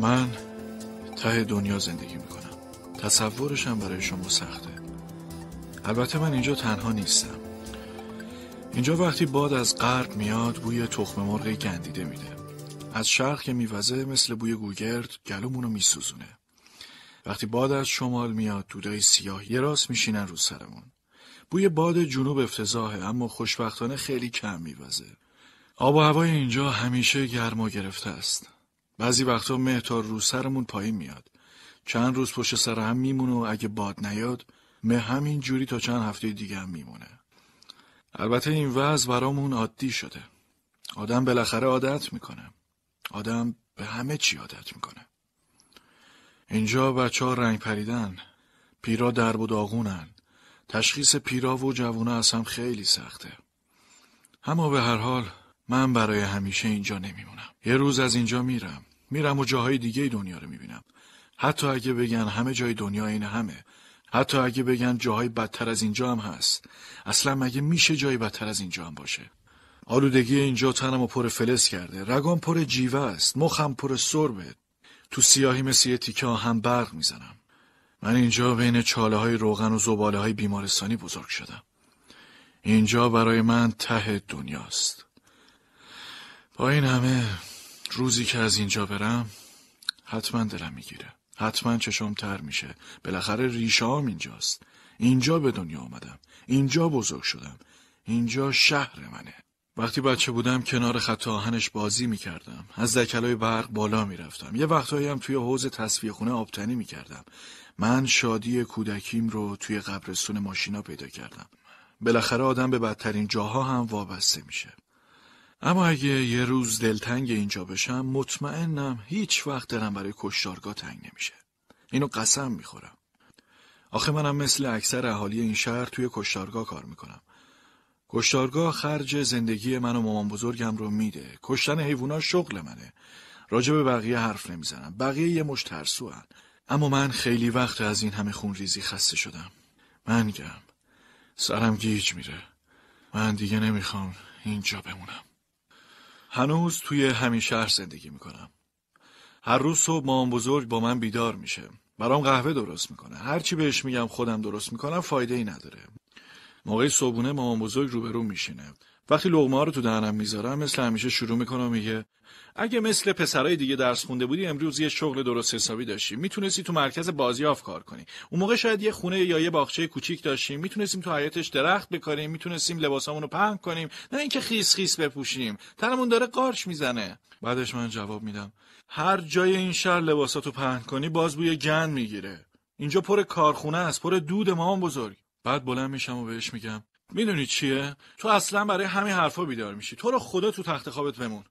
من ته دنیا زندگی میکنم تصورشم برای شما سخته البته من اینجا تنها نیستم اینجا وقتی باد از غرب میاد بوی تخم مرغی گندیده میده از شرق که میوزه مثل بوی گوگرد گلومونو میسوزونه وقتی باد از شمال میاد دودای سیاه یه راست میشینن رو سرمون بوی باد جنوب افتضاحه اما خوشبختانه خیلی کم میوزه آب و هوای اینجا همیشه گرما گرفته است بعضی وقتا مه تا رو سرمون پایین میاد. چند روز پشت سر هم میمونه و اگه باد نیاد مه همین جوری تا چند هفته دیگه هم میمونه. البته این وضع برامون عادی شده. آدم بالاخره عادت میکنه. آدم به همه چی عادت میکنه. اینجا بچه ها رنگ پریدن. پیرا درب و داغونن. تشخیص پیرا و جوونه از هم خیلی سخته. اما به هر حال من برای همیشه اینجا نمیمونم. یه روز از اینجا میرم. میرم و جاهای دیگه دنیا رو میبینم حتی اگه بگن همه جای دنیا این همه حتی اگه بگن جاهای بدتر از اینجا هم هست اصلا مگه میشه جای بدتر از اینجا هم باشه آلودگی اینجا تنم و پر فلز کرده رگام پر جیوه است مخم پر سربه تو سیاهی مثل یه تیکه هم برق میزنم من اینجا بین چاله های روغن و زباله های بیمارستانی بزرگ شدم اینجا برای من ته دنیاست با این همه روزی که از اینجا برم حتما دلم میگیره حتما چشم تر میشه بالاخره ریشام اینجاست اینجا به دنیا آمدم اینجا بزرگ شدم اینجا شهر منه وقتی بچه بودم کنار خط آهنش بازی میکردم از دکلای برق بالا میرفتم یه وقتهایی هم توی حوز تصفیه خونه آبتنی میکردم من شادی کودکیم رو توی قبرستون ماشینا پیدا کردم بالاخره آدم به بدترین جاها هم وابسته میشه اما اگه یه روز دلتنگ اینجا بشم مطمئنم هیچ وقت دلم برای کشتارگاه تنگ نمیشه. اینو قسم میخورم. آخه منم مثل اکثر اهالی این شهر توی کشتارگاه کار میکنم. کشتارگاه خرج زندگی من و مامان بزرگم رو میده. کشتن حیوونا شغل منه. راجع به بقیه حرف نمیزنم. بقیه یه مش ترسو اما من خیلی وقت از این همه خون ریزی خسته شدم. من گم. سرم گیج میره. من دیگه نمیخوام اینجا بمونم. هنوز توی همین شهر زندگی میکنم. هر روز صبح مام بزرگ با من بیدار میشه. برام قهوه درست میکنه. هر چی بهش میگم خودم درست میکنم فایده ای نداره. موقع صبحونه مامان بزرگ روبرو میشینه. وقتی لغمه رو تو دهنم میذارم مثل همیشه شروع میکنم میگه اگه مثل پسرای دیگه درس خونده بودی امروز یه شغل درست حسابی داشتی میتونستی تو مرکز بازیاف کار کنی اون موقع شاید یه خونه یا یه باغچه کوچیک داشتیم میتونستیم تو حیاتش درخت بکاریم میتونستیم لباسامون رو پهن کنیم نه اینکه خیس خیس بپوشیم تنمون داره قارش میزنه بعدش من جواب میدم هر جای این شهر لباساتو پهن کنی باز بوی گند میگیره اینجا پر کارخونه است پر دود مام بزرگ بعد بلند میشم و بهش میگم میدونی چیه تو اصلا برای همین حرفا بیدار میشی تو رو خدا تو تخت خوابت بمون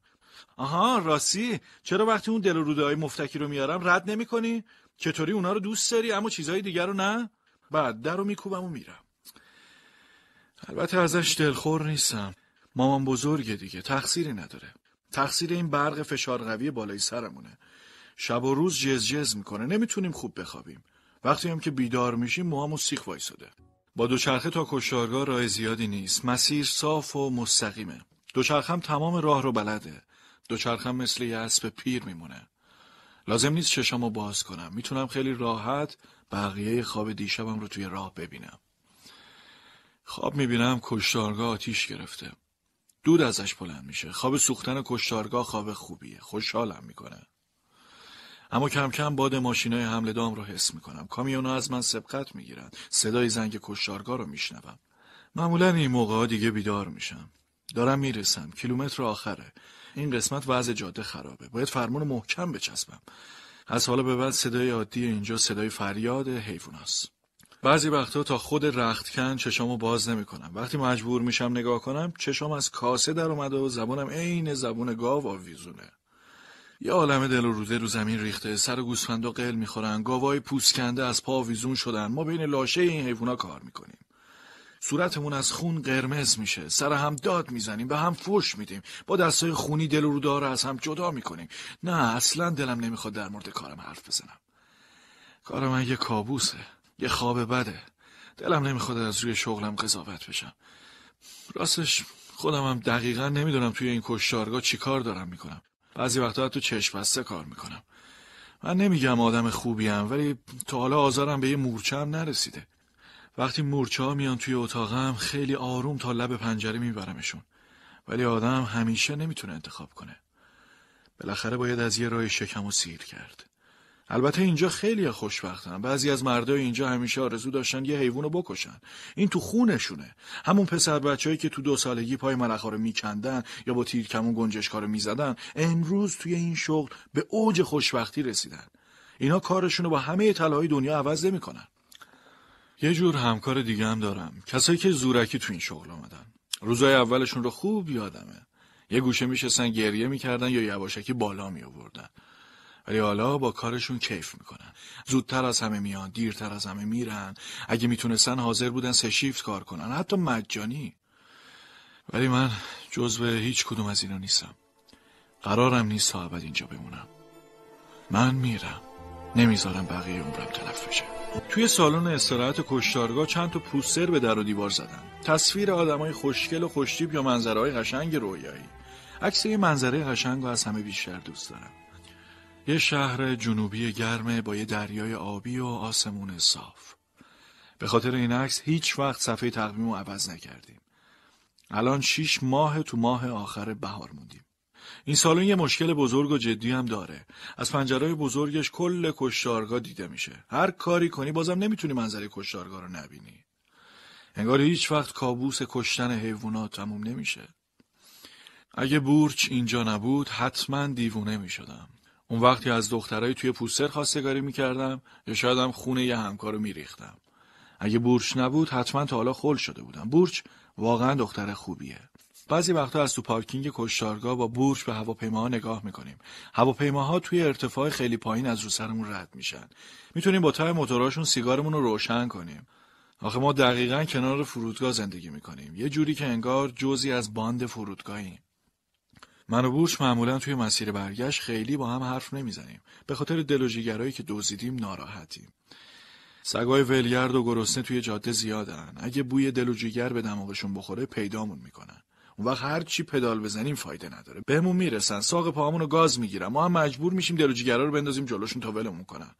آها راسی چرا وقتی اون دل و روده های مفتکی رو میارم رد نمیکنی چطوری اونا رو دوست داری اما چیزهای دیگر رو نه بعد در رو میکوبم و میرم البته ازش دلخور نیستم مامان بزرگه دیگه تقصیری نداره تقصیر این برق فشار قوی بالای سرمونه شب و روز جز جز میکنه نمیتونیم خوب بخوابیم وقتی هم که بیدار میشیم موهامو سیخ وایساده با دوچرخه تا کشتارگاه راه زیادی نیست مسیر صاف و مستقیمه دوچرخم تمام راه رو بلده دوچرخم مثل یه اسب پیر میمونه لازم نیست چشم رو باز کنم میتونم خیلی راحت بقیه خواب دیشبم رو توی راه ببینم خواب میبینم کشتارگاه آتیش گرفته دود ازش بلند میشه خواب سوختن کشتارگاه خواب خوبیه خوشحالم میکنه اما کم کم باد های حمله دام رو حس میکنم کامیونا از من سبقت میگیرن صدای زنگ کشتارگاه رو میشنوم معمولا این موقع دیگه بیدار میشم دارم میرسم کیلومتر آخره این قسمت وضع جاده خرابه باید فرمان محکم بچسبم از حالا به بعد صدای عادی اینجا صدای فریاد هست. بعضی وقتها تا خود رختکن چشامو باز نمیکنم وقتی مجبور میشم نگاه کنم چشام از کاسه در اومده و زبانم عین زبون گاو آویزونه یه عالم دل و روده رو زمین ریخته سر و گوسفندا قل میخورن گاوای پوسکنده از پا ویزون شدن ما بین لاشه این حیونا کار میکنیم صورتمون از خون قرمز میشه سر هم داد میزنیم به هم فوش میدیم با دستای خونی دل و رو از هم جدا میکنیم نه اصلا دلم نمیخواد در مورد کارم حرف بزنم کار من یه کابوسه یه خواب بده دلم نمیخواد از روی شغلم قضاوت بشم راستش خودم هم دقیقا نمیدونم توی این کشتارگاه چی کار دارم میکنم بعضی وقتها تو چشم کار میکنم من نمیگم آدم خوبیم ولی تا حالا آزارم به یه مورچه هم نرسیده وقتی مورچه ها میان توی اتاقم خیلی آروم تا لب پنجره میبرمشون ولی آدم همیشه نمیتونه انتخاب کنه بالاخره باید از یه راه شکم و سیر کرد البته اینجا خیلی خوشبختن بعضی از مردای اینجا همیشه آرزو داشتن یه حیوانو بکشن این تو خونشونه همون پسر بچههایی که تو دو سالگی پای ملخا رو میکندن یا با تیر کمون گنجشکا رو میزدن امروز توی این شغل به اوج خوشبختی رسیدن اینا کارشون رو با همه طلاهای دنیا عوض نمیکنن یه جور همکار دیگه هم دارم کسایی که زورکی تو این شغل آمدن روزای اولشون رو خوب یادمه یه گوشه میشستن گریه میکردن یا یواشکی بالا می ولی حالا با کارشون کیف میکنن زودتر از همه میان دیرتر از همه میرن اگه میتونستن حاضر بودن سه شیفت کار کنن حتی مجانی ولی من جزو هیچ کدوم از اینا نیستم قرارم نیست تا اینجا بمونم من میرم نمیذارم بقیه عمرم تلف بشه توی سالن استراحت کشتارگاه چند تا پوستر به در و دیوار زدن تصویر آدمای خوشگل و خوشتیب یا منظرهای قشنگ رویایی عکس یه منظره قشنگ و از همه بیشتر دوست دارم یه شهر جنوبی گرمه با یه دریای آبی و آسمون صاف. به خاطر این عکس هیچ وقت صفحه تقویم رو عوض نکردیم. الان شیش ماه تو ماه آخر بهار موندیم. این سالون یه مشکل بزرگ و جدی هم داره. از پنجرهای بزرگش کل کشتارگاه دیده میشه. هر کاری کنی بازم نمیتونی منظره کشتارگاه رو نبینی. انگار هیچ وقت کابوس کشتن حیوانات تموم نمیشه. اگه بورچ اینجا نبود حتما دیوونه میشدم. اون وقتی از دخترای توی پوستر خواستگاری میکردم یا شاید هم خونه یه همکارو میریختم اگه بورچ نبود حتما تا حالا خل شده بودم بورچ واقعا دختر خوبیه بعضی وقتا از تو پارکینگ کشتارگاه با بورچ به هواپیماها نگاه میکنیم هواپیماها توی ارتفاع خیلی پایین از رو سرمون رد میشن میتونیم با تای موتوراشون سیگارمون رو روشن کنیم آخه ما دقیقا کنار فرودگاه زندگی میکنیم یه جوری که انگار جزی از باند فرودگاهیم من و بورچ معمولا توی مسیر برگشت خیلی با هم حرف نمیزنیم به خاطر جیگرایی که دزدیدیم ناراحتیم سگای ولگرد و گرسنه توی جاده زیادن اگه بوی دلوجیگر به دماغشون بخوره پیدامون میکنن اون وقت هر چی پدال بزنیم فایده نداره بهمون میرسن ساق پاهامون رو گاز میگیرن ما هم مجبور میشیم دلوجیگرا رو بندازیم جلوشون تا ولمون کنن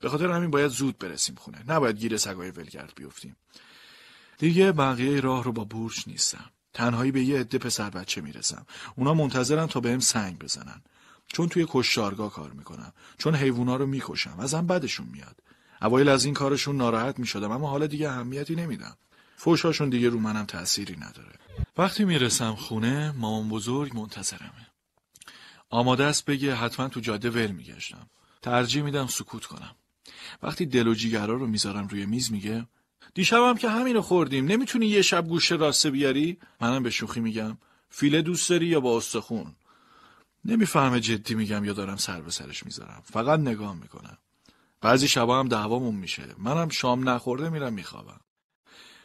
به خاطر همین باید زود برسیم خونه نباید گیر سگای ولگرد بیفتیم دیگه بقیه راه رو با بورچ نیستم تنهایی به یه عده پسر بچه میرسم اونا منتظرن تا بهم سنگ بزنن چون توی کشتارگاه کار میکنم چون حیوونا رو میکشم ازم بدشون میاد اوایل از این کارشون ناراحت میشدم اما حالا دیگه اهمیتی نمیدم فوشاشون دیگه رو منم تأثیری نداره وقتی میرسم خونه مامان بزرگ منتظرمه آماده است بگه حتما تو جاده ول میگشتم ترجیح میدم سکوت کنم وقتی دل و جیگرا رو میذارم روی میز میگه دیشبم هم که همینو خوردیم نمیتونی یه شب گوشه راسته بیاری منم به شوخی میگم فیله دوست داری یا با استخون نمیفهمه جدی میگم یا دارم سر به سرش میذارم فقط نگاه میکنم بعضی شبا هم دعوامون میشه منم شام نخورده میرم میخوابم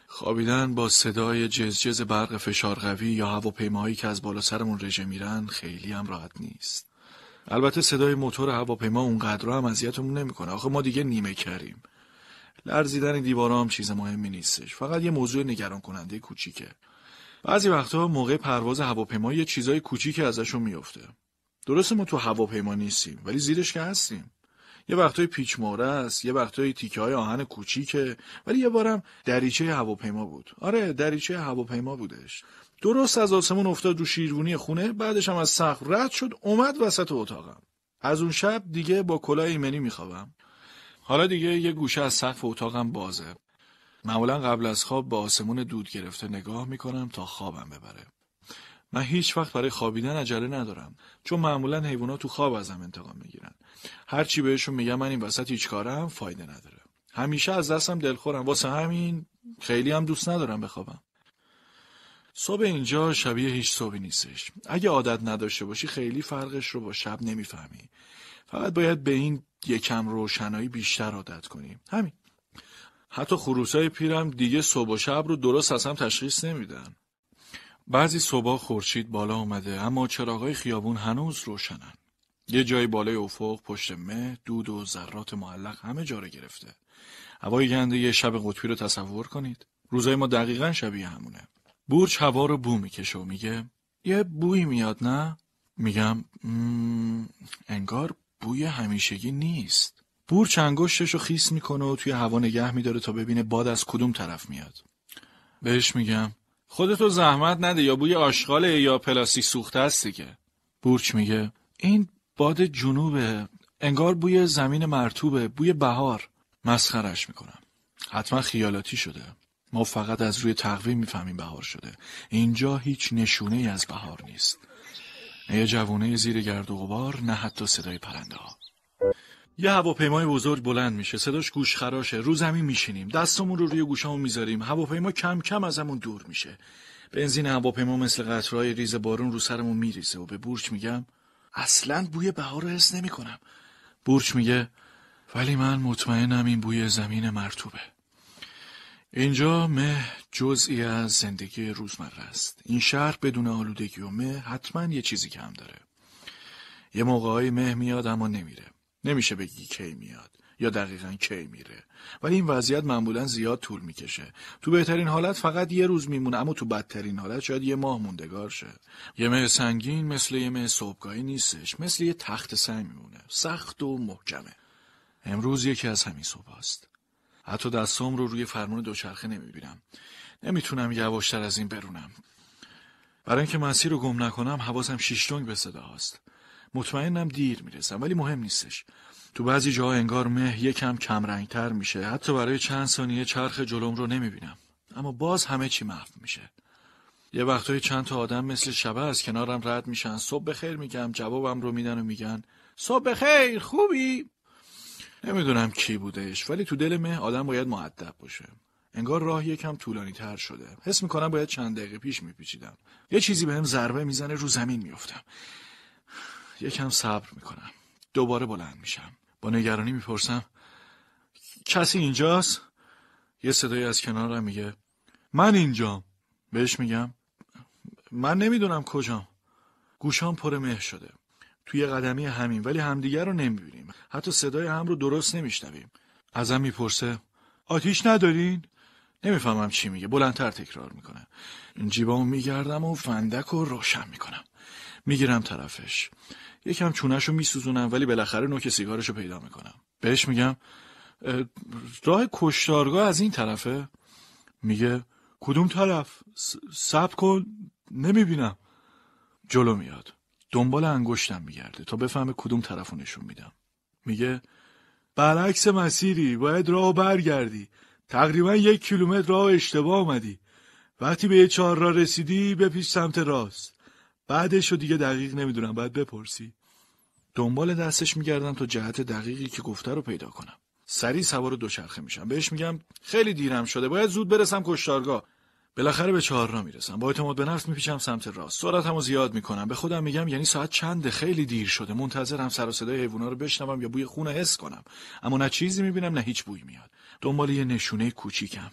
خوابیدن با صدای جزجز برق فشار قوی یا هواپیماهایی که از بالا سرمون رژه میرن خیلی هم راحت نیست البته صدای موتور هواپیما اونقدر هم اذیتمون نمیکنه آخه ما دیگه نیمه کریم لرزیدن دیوارا هم چیز مهمی نیستش فقط یه موضوع نگران کننده کوچیکه بعضی وقتا موقع پرواز هواپیما یه چیزای کوچیکی ازشون میفته درسته ما تو هواپیما نیستیم ولی زیرش که هستیم یه وقتای موره است یه وقتای تیکه های آهن کوچیکه ولی یه بارم دریچه هواپیما بود آره دریچه هواپیما بودش درست از آسمون افتاد رو شیروانی خونه بعدش هم از سقف رد شد اومد وسط اتاقم از اون شب دیگه با کلاه ایمنی میخوابم حالا دیگه یه گوشه از سقف اتاقم بازه. معمولا قبل از خواب به آسمون دود گرفته نگاه میکنم تا خوابم ببره. من هیچ وقت برای خوابیدن عجله ندارم چون معمولا حیوانات تو خواب ازم انتقام میگیرن. هر چی بهشون میگم من این وسط هیچ کارم فایده نداره. همیشه از دستم دلخورم واسه همین خیلی هم دوست ندارم بخوابم. صبح اینجا شبیه هیچ صبحی نیستش. اگه عادت نداشته باشی خیلی فرقش رو با شب نمیفهمی. فقط باید به این یکم روشنایی بیشتر عادت کنیم همین حتی خروسای پیرم دیگه صبح و شب رو درست از هم تشخیص نمیدن بعضی صبح خورشید بالا اومده اما چراغای خیابون هنوز روشنن یه جایی بالای افق پشت مه دود و ذرات معلق همه جا رو گرفته هوای گنده یه شب قطبی رو تصور کنید روزای ما دقیقا شبیه همونه بورج هوا رو بو میکشه و میگه یه بویی میاد نه میگم انگار بوی همیشگی نیست بورچ انگشتش رو خیس میکنه و توی هوا نگه میداره تا ببینه باد از کدوم طرف میاد بهش میگم خودتو زحمت نده یا بوی آشغاله یا پلاستیک سوخته است دیگه بورچ میگه این باد جنوبه انگار بوی زمین مرتوبه بوی بهار مسخرش میکنم حتما خیالاتی شده ما فقط از روی تقویم میفهمیم بهار شده اینجا هیچ نشونه ای از بهار نیست یه جوونه زیر گرد و غبار نه حتی صدای پرنده ها یه هواپیمای بزرگ بلند میشه صداش گوش خراشه رو زمین میشینیم دستمون رو روی گوشامون میذاریم هواپیما کم کم ازمون دور میشه بنزین هواپیما مثل قطرهای ریز بارون رو سرمون میریزه و به بورچ میگم اصلا بوی بهار رو حس نمیکنم بورچ میگه ولی من مطمئنم این بوی زمین مرتوبه اینجا مه جزئی از زندگی روزمره است. این شهر بدون آلودگی و مه حتما یه چیزی کم داره. یه موقعی مه میاد اما نمیره. نمیشه بگی کی میاد یا دقیقا کی میره. ولی این وضعیت معمولا زیاد طول میکشه. تو بهترین حالت فقط یه روز میمونه اما تو بدترین حالت شاید یه ماه موندگار شه. یه مه سنگین مثل یه مه صبحگاهی نیستش. مثل یه تخت سنگ میمونه. سخت و محکمه. امروز یکی از همین صبح حتی دستام رو روی فرمون دوچرخه نمیبینم نمیتونم یواشتر از این برونم برای اینکه مسیر رو گم نکنم حواسم شیشتونگ به صدا هست مطمئنم دیر میرسم ولی مهم نیستش تو بعضی جاها انگار مه یکم کمرنگتر میشه حتی برای چند ثانیه چرخ جلوم رو نمیبینم اما باز همه چی محو میشه یه وقتای چند تا آدم مثل شبه از کنارم رد میشن صبح بخیر میگم جوابم رو میدن و میگن صبح بخیر خوبی نمیدونم کی بودش ولی تو دل مه آدم باید معدب باشه انگار راه یکم طولانی تر شده حس میکنم باید چند دقیقه پیش میپیچیدم یه چیزی بهم به ضربه میزنه رو زمین میفتم یکم صبر میکنم دوباره بلند میشم با نگرانی میپرسم کسی اینجاست یه صدایی از کنارم میگه من اینجام بهش میگم من نمیدونم کجام گوشام پر مه شده توی قدمی همین ولی همدیگر رو نمیبینیم حتی صدای هم رو درست نمیشنویم ازم میپرسه آتیش ندارین نمیفهمم چی میگه بلندتر تکرار میکنه جیبامو میگردم و فندک رو روشن میکنم میگیرم طرفش یکم چونش رو میسوزونم ولی بالاخره نوک سیگارش رو پیدا میکنم بهش میگم راه کشتارگاه از این طرفه میگه کدوم طرف صبر کن نمیبینم جلو میاد دنبال انگشتم میگرده تا بفهم کدوم رو نشون میدم میگه برعکس مسیری باید راه برگردی تقریبا یک کیلومتر راه اشتباه آمدی وقتی به یه چهار را رسیدی بپیش سمت راست بعدش رو دیگه دقیق نمیدونم باید بپرسی دنبال دستش میگردم تا جهت دقیقی که گفته رو پیدا کنم سری سوار دوچرخه میشم بهش میگم خیلی دیرم شده باید زود برسم کشتارگاه بالاخره به می میرسم با اعتماد به نفس میپیچم سمت راست سرعتمو زیاد میکنم به خودم میگم یعنی ساعت چنده خیلی دیر شده منتظرم سر و صدای حیونا رو بشنوم یا بوی خون حس کنم اما نه چیزی میبینم نه هیچ بوی میاد دنبال یه نشونه کوچیکم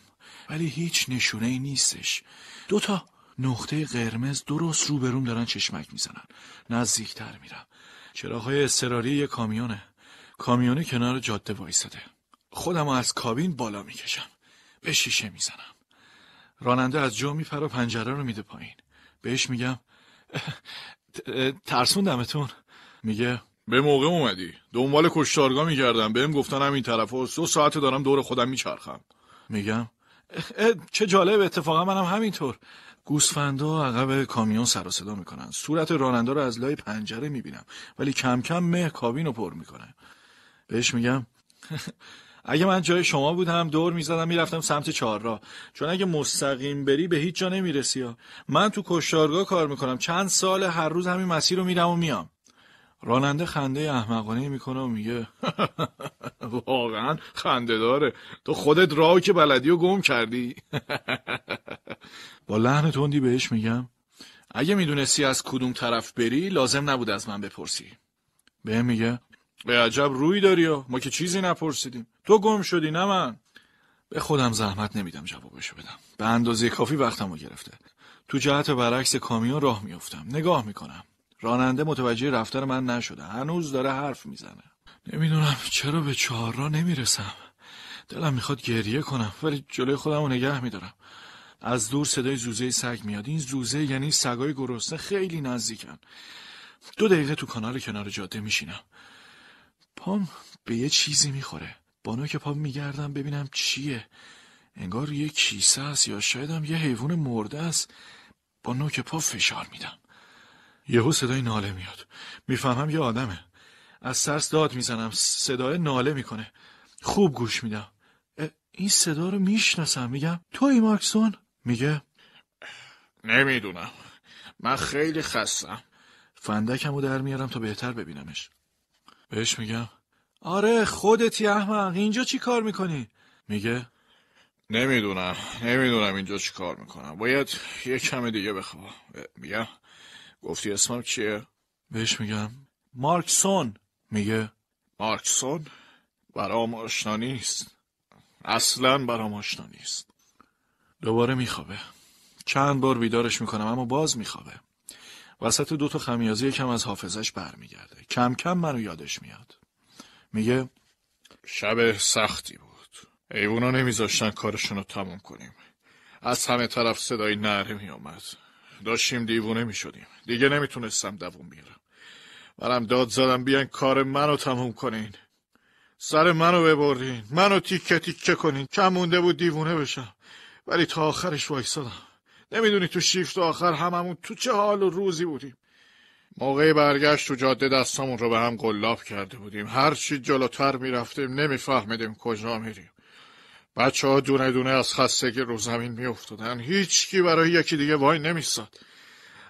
ولی هیچ نشونه ای نیستش دوتا نقطه قرمز درست روبروم دارن چشمک میزنن نزدیکتر میرم چراغهای اضطراری یه کامیونه کامیونه کنار جاده وایساده خودمو از کابین بالا میکشم به شیشه میزنم راننده از جا میپره پنجره رو میده پایین بهش میگم ترسوندمتون میگه به موقع اومدی دنبال کشتارگاه میگردم بهم گفتن همین طرف و سو ساعت دارم دور خودم میچرخم میگم چه جالب اتفاقا منم همینطور گوسفندا عقب کامیون سر و صدا میکنن صورت راننده رو از لای پنجره میبینم ولی کم کم مه کابین رو پر میکنه بهش میگم اگه من جای شما بودم دور میزدم میرفتم سمت چهارراه چون اگه مستقیم بری به هیچ جا نمیرسی ها من تو کشتارگاه کار میکنم چند سال هر روز همین مسیر رو میرم و میام راننده خنده احمقانه میکنه و میگه واقعا خنده داره تو خودت راهو که بلدی و گم کردی با لحن تندی بهش میگم اگه میدونستی از کدوم طرف بری لازم نبود از من بپرسی به میگه به عجب روی داری ما که چیزی نپرسیدیم تو گم شدی نه من به خودم زحمت نمیدم جوابشو بدم به اندازه کافی وقتمو گرفته تو جهت برعکس کامیون راه میافتم نگاه میکنم راننده متوجه رفتار من نشده هنوز داره حرف میزنه نمیدونم چرا به چهار را نمیرسم دلم میخواد گریه کنم ولی جلوی خودم رو نگه میدارم از دور صدای زوزه سگ میاد این زوزه یعنی سگای گرسنه خیلی نزدیکن دو دقیقه تو کانال کنار جاده میشینم پام به یه چیزی میخوره با نوک پا میگردم ببینم چیه انگار یه کیسه است یا هم یه حیوان مرده است با نوک پا فشار میدم یهو صدای ناله میاد میفهمم یه آدمه از سرس داد میزنم صدای ناله میکنه خوب گوش میدم این صدا رو میشناسم میگم ای مارکسون میگه نمیدونم من خیلی خستم فندکم رو در میارم تا بهتر ببینمش بهش میگم آره خودتی احمق اینجا چی کار میکنی؟ میگه نمیدونم نمیدونم اینجا چی کار میکنم باید یه کم دیگه بخوام میگم گفتی اسمم چیه؟ بهش میگم مارکسون میگه مارکسون برام آشنا نیست اصلا برام آشنا نیست دوباره میخوابه چند بار بیدارش میکنم اما باز میخوابه وسط دو تا خمیازی یکم از حافظش برمیگرده کم کم منو یادش میاد میگه شب سختی بود ایوونا نمیذاشتن کارشون رو تموم کنیم از همه طرف صدای نره میامد داشتیم دیوونه میشدیم دیگه نمیتونستم دووم بیارم منم داد زدم بیان کار منو تموم کنین سر منو ببرین منو تیکه تیکه کنین کم مونده بود دیوونه بشم ولی تا آخرش وایسادم نمیدونی تو شیفت آخر هممون تو چه حال و روزی بودیم موقع برگشت تو جاده دستمون رو به هم قلاب کرده بودیم هرچی جلوتر میرفتیم نمیفهمیدیم کجا میریم بچه ها دونه دونه از خستگی رو زمین هیچ کی برای یکی دیگه وای ساد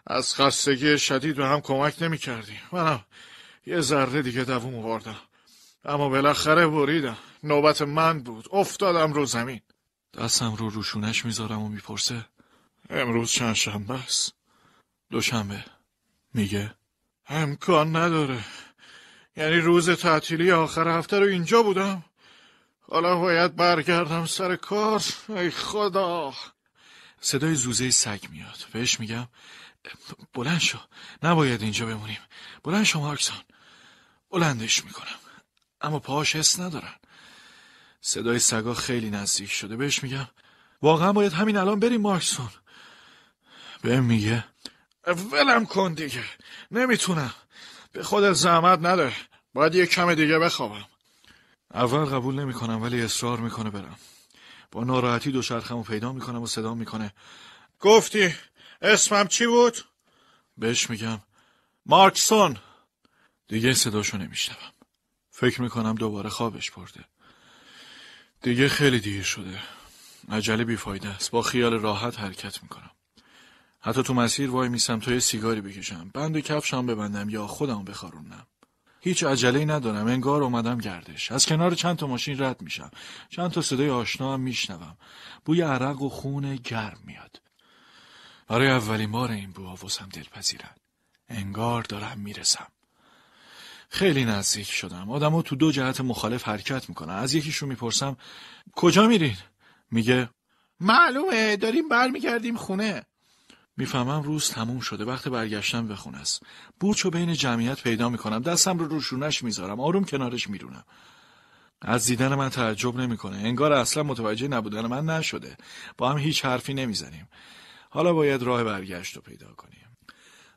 از خستگی شدید به هم کمک نمیکردیم منم یه ذره دیگه دووم آوردم اما بالاخره بریدم نوبت من بود افتادم رو زمین دستم رو روشونش میذارم و میپرسه امروز چند شنبه است دوشنبه میگه امکان نداره یعنی روز تعطیلی آخر هفته رو اینجا بودم حالا باید برگردم سر کار ای خدا صدای زوزه سگ میاد بهش میگم بلند شو نباید اینجا بمونیم بلند شو مارکسون بلندش میکنم اما پاهاش حس ندارن صدای سگا خیلی نزدیک شده بهش میگم واقعا باید همین الان بریم مارکسون بهم میگه ولم کن دیگه نمیتونم به خودت زحمت نده باید یه کم دیگه بخوابم اول قبول نمیکنم ولی اصرار میکنه برم با ناراحتی و پیدا میکنم و صدا میکنه گفتی اسمم چی بود؟ بهش میگم مارکسون دیگه صداشو نمیشنوم فکر میکنم دوباره خوابش برده دیگه خیلی دیر شده عجله بیفایده است با خیال راحت حرکت میکنم حتی تو مسیر وای میسم تا یه سیگاری بکشم بند کفشم ببندم یا خودم بخارونم هیچ عجله ندارم انگار اومدم گردش از کنار چند تا ماشین رد میشم چند تا صدای آشنا هم میشنوم بوی عرق و خون گرم میاد برای اولین بار این بوها واسم دلپذیرن انگار دارم میرسم خیلی نزدیک شدم آدمو تو دو جهت مخالف حرکت میکنن از یکیشون میپرسم کجا میرین میگه معلومه داریم برمیگردیم خونه میفهمم روز تموم شده وقت برگشتم به خونه است بورچو بین جمعیت پیدا میکنم دستم رو روشونش میذارم آروم کنارش میرونم از دیدن من تعجب نمیکنه انگار اصلا متوجه نبودن من نشده با هم هیچ حرفی نمیزنیم حالا باید راه برگشت رو پیدا کنیم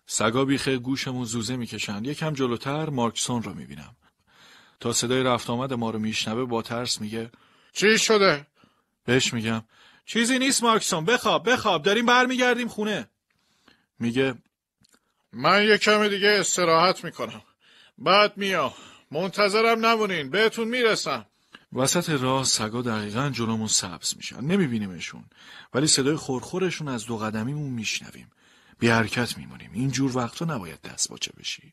سگا بیخه گوشمون زوزه میکشند یکم جلوتر مارکسون رو میبینم تا صدای رفت آمد ما رو میشنوه با ترس میگه چی شده بهش میگم چیزی نیست مارکسون بخواب بخواب داریم برمیگردیم خونه میگه من یه کمی دیگه استراحت میکنم بعد میام منتظرم نمونین بهتون میرسم وسط راه سگا دقیقا جلومون سبز میشن نمیبینیمشون ولی صدای خورخورشون از دو قدمیمون میشنویم بی حرکت میمونیم اینجور جور وقتا نباید دست باچه بشی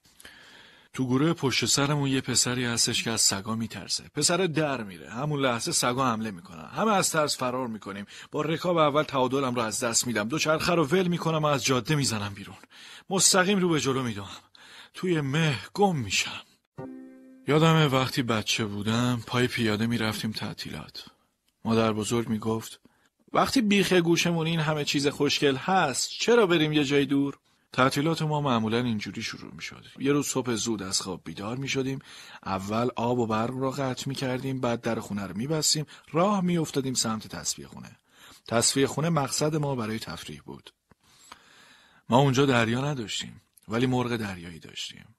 تو گروه پشت سرمون یه پسری هستش که از سگا میترسه پسر در میره همون لحظه سگا حمله میکنن همه از ترس فرار میکنیم با رکاب اول تعادلم رو از دست میدم دو چرخه رو ول میکنم و از جاده میزنم بیرون مستقیم رو به جلو میدم توی مه گم میشم یادمه وقتی بچه بودم پای پیاده میرفتیم تعطیلات مادر بزرگ میگفت وقتی بیخ گوشمون این همه چیز خوشگل هست چرا بریم یه جای دور تعطیلات ما معمولا اینجوری شروع می شد. یه روز صبح زود از خواب بیدار می شدیم. اول آب و برق را قطع می کردیم. بعد در خونه رو می بستیم. راه می افتادیم سمت تصفیه خونه. تصفیه خونه مقصد ما برای تفریح بود. ما اونجا دریا نداشتیم. ولی مرغ دریایی داشتیم.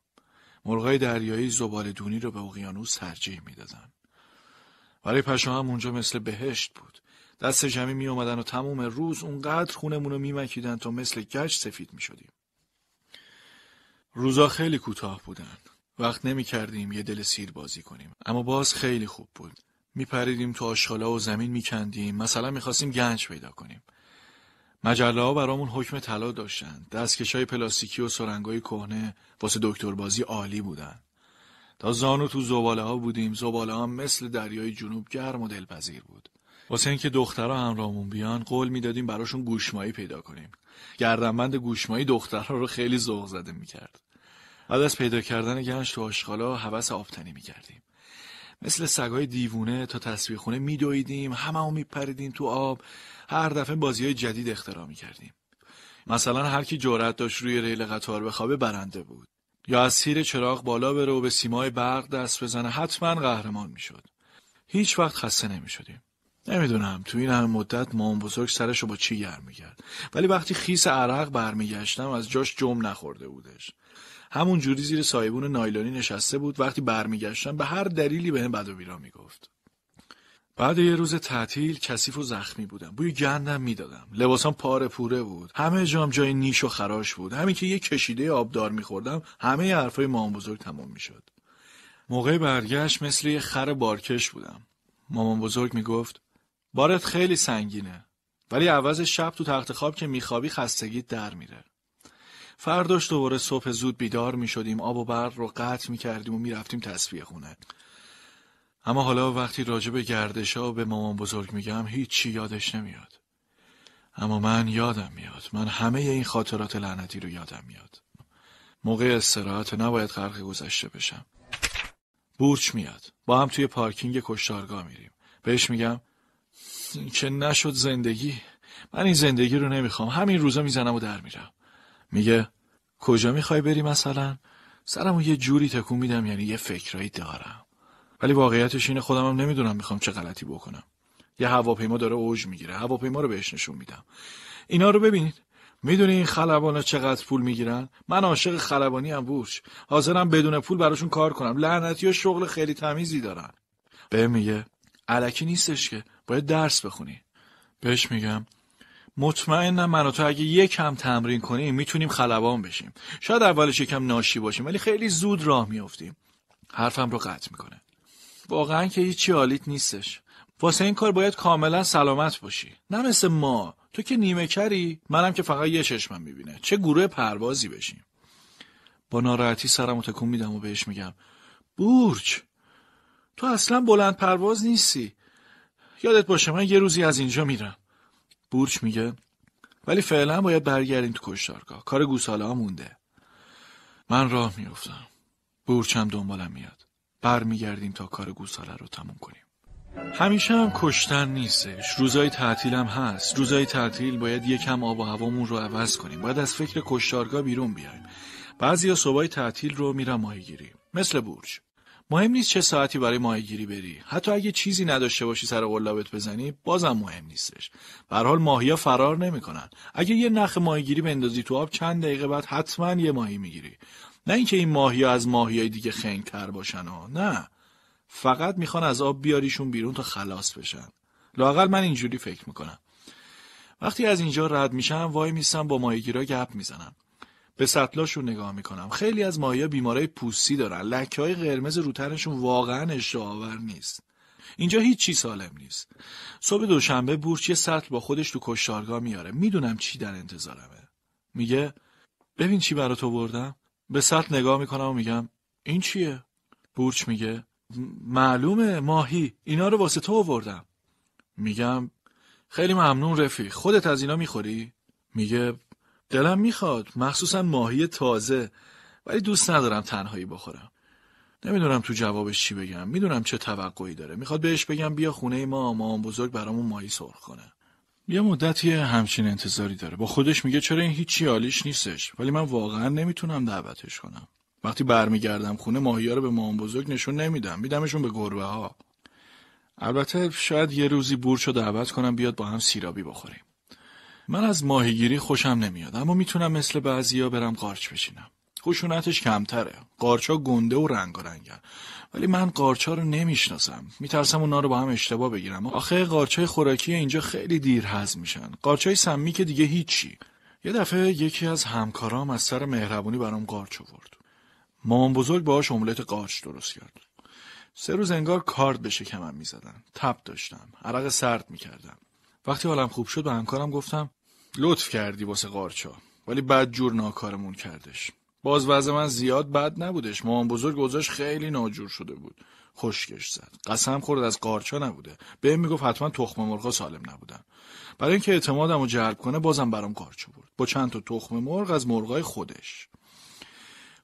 مرغای دریایی زبال دونی رو به اقیانوس ترجیح دادن. ولی پشه هم اونجا مثل بهشت بود. دست جمعی می و تمام روز اونقدر خونمون رو میمکیدن تا مثل گچ سفید می شدیم. روزا خیلی کوتاه بودن. وقت نمی کردیم یه دل سیر بازی کنیم. اما باز خیلی خوب بود. می پریدیم تو آشخالا و زمین می کندیم. مثلا می خواستیم گنج پیدا کنیم. مجله ها برامون حکم طلا داشتن. دستکش های پلاستیکی و سرنگای کهنه واسه دکتر بازی عالی بودن. تا زانو تو زباله ها بودیم. زباله ها مثل دریای جنوب گرم و دلپذیر بود. واسه اینکه دخترها همراهمون بیان قول میدادیم براشون گوشمایی پیدا کنیم. گردنبند گوشمایی دخترها رو خیلی ذوق زده میکرد. بعد از پیدا کردن گنج تو آشغالا حوس آبتنی میکردیم مثل سگای دیوونه تا تصویر خونه میدویدیم می میپریدیم تو آب هر دفعه بازی های جدید اختراع میکردیم مثلا هر کی جرأت داشت روی ریل قطار بخوابه برنده بود یا از سیر چراغ بالا بره و به سیمای برق دست بزنه حتما قهرمان میشد هیچ وقت خسته نمیشدیم نمیدونم تو این همه مدت مام بزرگ سرش رو با چی گرم میکرد ولی وقتی خیس عرق برمیگشتم از جاش جمع نخورده بودش همون جوری زیر سایبون نایلونی نشسته بود وقتی برمیگشتم به هر دلیلی بهم به بد و بیرا میگفت بعد یه روز تعطیل کثیف و زخمی بودم بوی گندم میدادم لباسام پاره پوره بود همه جام جای نیش و خراش بود همین که یه کشیده آبدار میخوردم همه حرفای مامان بزرگ تمام میشد موقع برگشت مثل یه خر بارکش بودم مامان بزرگ میگفت بارت خیلی سنگینه ولی عوض شب تو تخت خواب که میخوابی خستگی در میره فرداش دوباره صبح زود بیدار می شدیم آب و برق رو قطع می کردیم و می رفتیم تصفیه خونه اما حالا وقتی راجع به گردشا به مامان بزرگ میگم هیچی یادش نمیاد اما من یادم میاد من همه این خاطرات لعنتی رو یادم میاد موقع استراحت نباید غرق گذشته بشم بورچ میاد با هم توی پارکینگ کشتارگاه میریم بهش میگم که نشد زندگی من این زندگی رو نمیخوام همین روزا میزنم و در میرم میگه کجا میخوای بری مثلا سرمو یه جوری تکون میدم یعنی یه فکرایی دارم ولی واقعیتش اینه خودمم نمیدونم میخوام چه غلطی بکنم یه هواپیما داره اوج میگیره هواپیما رو بهش نشون میدم اینا رو ببینید میدونی این خلبانا چقدر پول میگیرن من عاشق خلبانی هم بورش حاضرم بدون پول براشون کار کنم لعنتی و شغل خیلی تمیزی دارن به میگه علکی نیستش که باید درس بخونی بهش میگم مطمئنم من و تو اگه کم تمرین کنیم میتونیم خلبان بشیم شاید اولش یکم ناشی باشیم ولی خیلی زود راه میافتیم حرفم رو قطع میکنه واقعا که هیچی حالیت نیستش واسه این کار باید کاملا سلامت باشی نه مثل ما تو که نیمه کری منم که فقط یه چشمم میبینه چه گروه پروازی بشیم با ناراحتی سرم و تکون میدم و بهش میگم بورچ تو اصلا بلند پرواز نیستی یادت باشه من یه روزی از اینجا میرم بورچ میگه ولی فعلا باید برگردیم تو کشتارگاه کار گوساله ها مونده من راه میافتم بورچ هم دنبالم میاد برمیگردیم تا کار گوساله رو تموم کنیم همیشه هم کشتن نیستش روزای هم هست روزای تعطیل باید یکم آب و هوامون رو عوض کنیم باید از فکر کشتارگاه بیرون بیایم بعضیا صبحای تعطیل رو میرم ماهیگیری مثل بورچ مهم نیست چه ساعتی برای ماهیگیری بری حتی اگه چیزی نداشته باشی سر قلابت بزنی بازم مهم نیستش به حال ماهیا فرار نمیکنن اگه یه نخ ماهیگیری بندازی تو آب چند دقیقه بعد حتما یه ماهی میگیری نه اینکه این ماهیا از ماهیای دیگه خنگتر باشن و نه فقط میخوان از آب بیاریشون بیرون تا خلاص بشن لاقل من اینجوری فکر میکنم وقتی از اینجا رد میشم وای میستم با ماهیگیرا گپ میزنم به سطلاشون نگاه میکنم خیلی از ماهیا بیماری پوستی دارن لکه های قرمز رو تنشون واقعا اشتهاور نیست اینجا هیچ چی سالم نیست صبح دوشنبه بورچ یه سطل با خودش تو کشتارگاه میاره میدونم چی در انتظارمه میگه ببین چی برات آوردم به سطل نگاه میکنم و میگم این چیه بورچ میگه معلومه ماهی اینا رو واسه تو آوردم میگم خیلی ممنون رفیق خودت از اینا میخوری میگه دلم میخواد مخصوصا ماهی تازه ولی دوست ندارم تنهایی بخورم نمیدونم تو جوابش چی بگم میدونم چه توقعی داره میخواد بهش بگم بیا خونه ما مامان بزرگ برامون ماهی سرخ کنه یه مدتی همچین انتظاری داره با خودش میگه چرا این هیچی حالیش نیستش ولی من واقعا نمیتونم دعوتش کنم وقتی برمیگردم خونه ماهیا رو به مامان بزرگ نشون نمیدم میدمشون به گربه ها البته شاید یه روزی بورچو دعوت کنم بیاد با هم سیرابی بخوریم من از ماهیگیری خوشم نمیاد اما میتونم مثل بعضیا برم قارچ بشینم خشونتش کمتره قارچا گنده و رنگارنگن ولی من قارچا رو نمیشناسم میترسم اونا رو با هم اشتباه بگیرم آخه قارچای خوراکی اینجا خیلی دیر هضم میشن قارچای سمی که دیگه هیچی یه دفعه یکی از همکارام از سر مهربونی برام قارچ آورد مامان بزرگ باهاش املت قارچ درست کرد سه روز انگار کارد به شکمم میزدن تب داشتم عرق سرد میکردم وقتی حالم خوب شد به همکارم گفتم لطف کردی واسه قارچا ولی بد جور ناکارمون کردش باز وضع من زیاد بد نبودش مامان بزرگ گذاش خیلی ناجور شده بود خشکش زد قسم خورد از قارچا نبوده به میگفت حتما تخم مرغا سالم نبودن برای اینکه اعتمادم رو جلب کنه بازم برام قارچا بود با چند تا تخم مرغ از مرغای خودش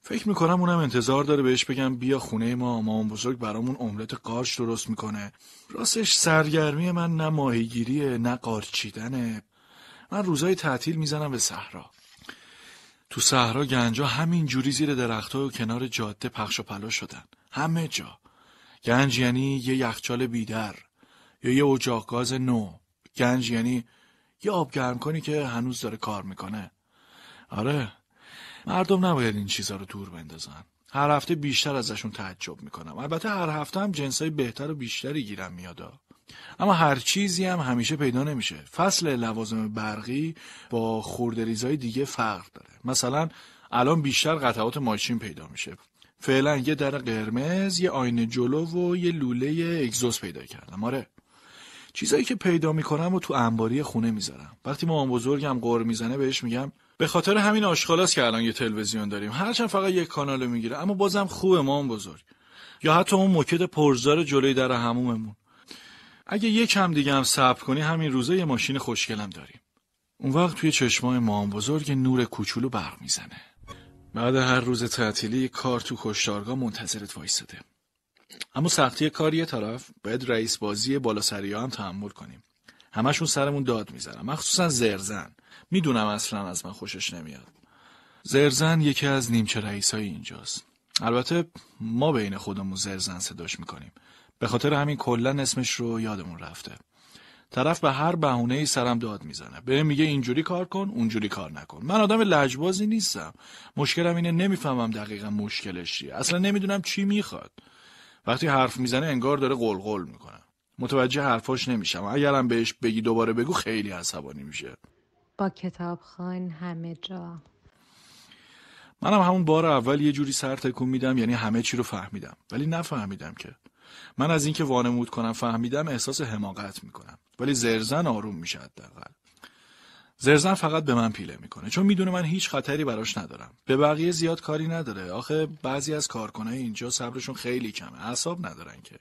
فکر میکنم اونم انتظار داره بهش بگم بیا خونه ما مامان بزرگ برامون املت قارچ درست میکنه راستش سرگرمی من نه ماهیگیریه نه قارچیدنه من روزای تعطیل میزنم به صحرا تو صحرا گنجا همین جوری زیر درختها و کنار جاده پخش و پلا شدن همه جا گنج یعنی یه یخچال بیدر یا یه اجاق گاز نو گنج یعنی یه آب کنی که هنوز داره کار میکنه آره مردم نباید این چیزها رو دور بندازن هر هفته بیشتر ازشون تعجب میکنم البته هر هفته هم جنسای بهتر و بیشتری گیرم میادا اما هر چیزی هم همیشه پیدا نمیشه فصل لوازم برقی با خوردریزهای دیگه فرق داره مثلا الان بیشتر قطعات ماشین پیدا میشه فعلا یه در قرمز یه آینه جلو و یه لوله اگزوز پیدا کردم آره چیزایی که پیدا میکنم و تو انباری خونه میذارم وقتی مامان بزرگم قر میزنه بهش میگم به خاطر همین آشغالاس که الان یه تلویزیون داریم هرچند فقط یک کانال میگیره اما بازم خوبه مامان بزرگ یا حتی اون موکت پرزار جلوی در هموممون اگه یک کم دیگه هم صبر کنی همین روزه یه ماشین خوشگلم داریم اون وقت توی چشمای مام بزرگ نور کوچولو برق میزنه بعد هر روز تعطیلی کار تو خوشدارگاه منتظرت وایساده اما سختی کار یه طرف باید رئیس بازی بالا سریا هم تحمل کنیم همشون سرمون داد میزنن مخصوصا زرزن میدونم اصلا از من خوشش نمیاد زرزن یکی از نیمچه رئیس اینجاست البته ما بین خودمون زرزن صداش میکنیم به خاطر همین کلا اسمش رو یادمون رفته طرف به هر بهونه ای سرم داد میزنه به میگه اینجوری کار کن اونجوری کار نکن من آدم لجبازی نیستم مشکلم اینه نمیفهمم دقیقا مشکلش چیه اصلا نمیدونم چی میخواد وقتی حرف میزنه انگار داره قلقل میکنه متوجه حرفاش نمیشم اگرم بهش بگی دوباره بگو خیلی عصبانی میشه با خان همه جا منم همون بار اول یه جوری سر تکون میدم یعنی همه چی رو فهمیدم ولی نفهمیدم که من از اینکه وانمود کنم فهمیدم احساس حماقت میکنم ولی زرزن آروم میشه حداقل زرزن فقط به من پیله میکنه چون میدونه من هیچ خطری براش ندارم به بقیه زیاد کاری نداره آخه بعضی از کارکنه اینجا صبرشون خیلی کمه اعصاب ندارن که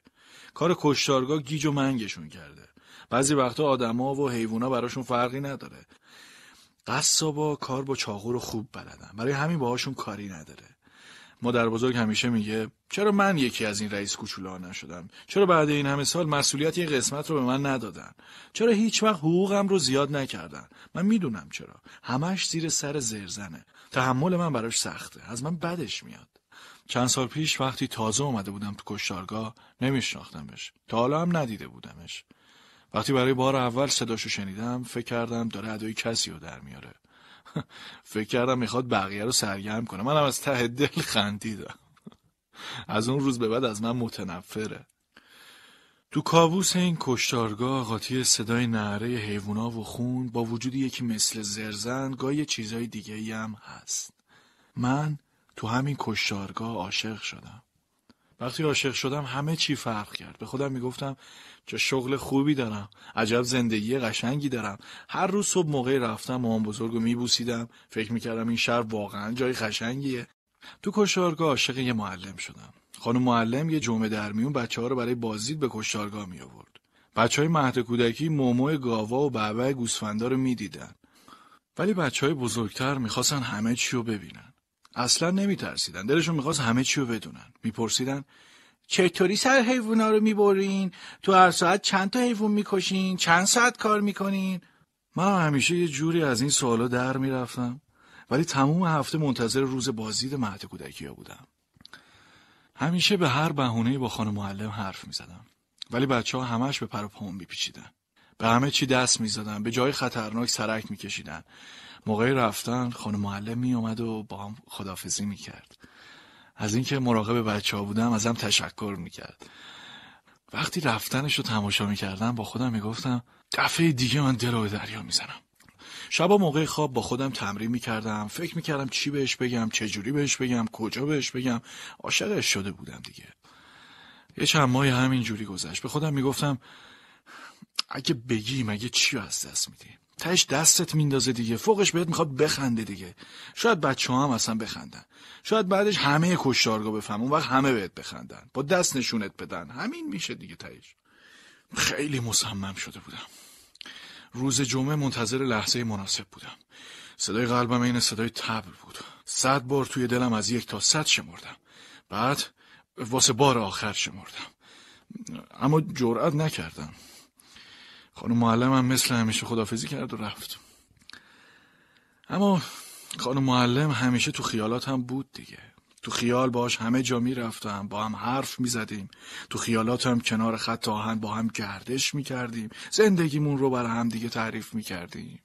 کار کشتارگاه گیج و منگشون کرده بعضی وقتا آدما و حیوونا براشون فرقی نداره قصابا کار با چاقو رو خوب بلدن برای همین باهاشون کاری نداره مادر بزرگ همیشه میگه چرا من یکی از این رئیس کوچولا نشدم چرا بعد این همه سال مسئولیت یه قسمت رو به من ندادن چرا هیچ وقت حقوقم رو زیاد نکردن من میدونم چرا همش زیر سر زرزنه تحمل من براش سخته از من بدش میاد چند سال پیش وقتی تازه اومده بودم تو کشتارگاه نمیشناختمش تا حالا هم ندیده بودمش وقتی برای بار اول صداشو شنیدم فکر کردم داره ادای کسی رو در میاره فکر کردم میخواد بقیه رو سرگرم کنه منم از ته دل خندیدم از اون روز به بعد از من متنفره تو کابوس این کشتارگاه قاطی صدای نعره حیوونا و خون با وجود یکی مثل زرزن گاهی چیزای دیگه هم هست من تو همین کشتارگاه عاشق شدم وقتی عاشق شدم همه چی فرق کرد به خودم میگفتم چه شغل خوبی دارم عجب زندگی قشنگی دارم هر روز صبح موقع رفتم آن بزرگ رو میبوسیدم فکر میکردم این شهر واقعا جای قشنگیه تو کشتارگاه عاشق یه معلم شدم خانم معلم یه جمعه در میون بچه ها رو برای بازدید به کشتارگاه می آورد بچه های مهد کودکی مومو گاوا و بابای گوسفندا رو میدیدن ولی بچه های بزرگتر میخواستن همه چی رو ببینن اصلا ترسیدن دلشون میخواست همه چی رو بدونن میپرسیدن چطوری سر حیوونا رو میبرین تو هر ساعت چند تا حیوان میکشین چند ساعت کار میکنین من همیشه یه جوری از این سوالا در میرفتم ولی تموم هفته منتظر روز بازدید مهد کودکی بودم همیشه به هر بهونه با خانم معلم حرف میزدم ولی بچه ها همش به پر و پون میپیچیدن به همه چی دست میزدن به جای خطرناک سرک میکشیدن موقع رفتن خانم معلم می اومد و با هم خدافزی می کرد. از اینکه مراقب بچه ها بودم ازم تشکر می کرد. وقتی رفتنش رو تماشا می کردم با خودم می گفتم دفعه دیگه من دل به دریا می زنم. شبا موقع خواب با خودم تمرین می کردم فکر می کردم چی بهش بگم چجوری بهش بگم کجا بهش بگم عاشقش شده بودم دیگه یه چند ماه همین جوری گذشت به خودم گفتم اگه بگی مگه چی از دست میدی تهش دستت میندازه دیگه فوقش بهت میخواد بخنده دیگه شاید بچه هم اصلا بخندن شاید بعدش همه کشتارگا بفهم اون وقت همه بهت بخندن با دست نشونت بدن همین میشه دیگه تهش خیلی مصمم شده بودم روز جمعه منتظر لحظه مناسب بودم صدای قلبم این صدای تبل بود صد بار توی دلم از یک تا صد شمردم بعد واسه بار آخر شمردم اما جرأت نکردم خانم معلم هم مثل همیشه خدافزی کرد و رفت اما خانم معلم همیشه تو خیالات هم بود دیگه تو خیال باش همه جا می با هم حرف می زدیم تو خیالات هم کنار خط آهن با هم گردش می کردیم زندگیمون رو بر هم دیگه تعریف می کردیم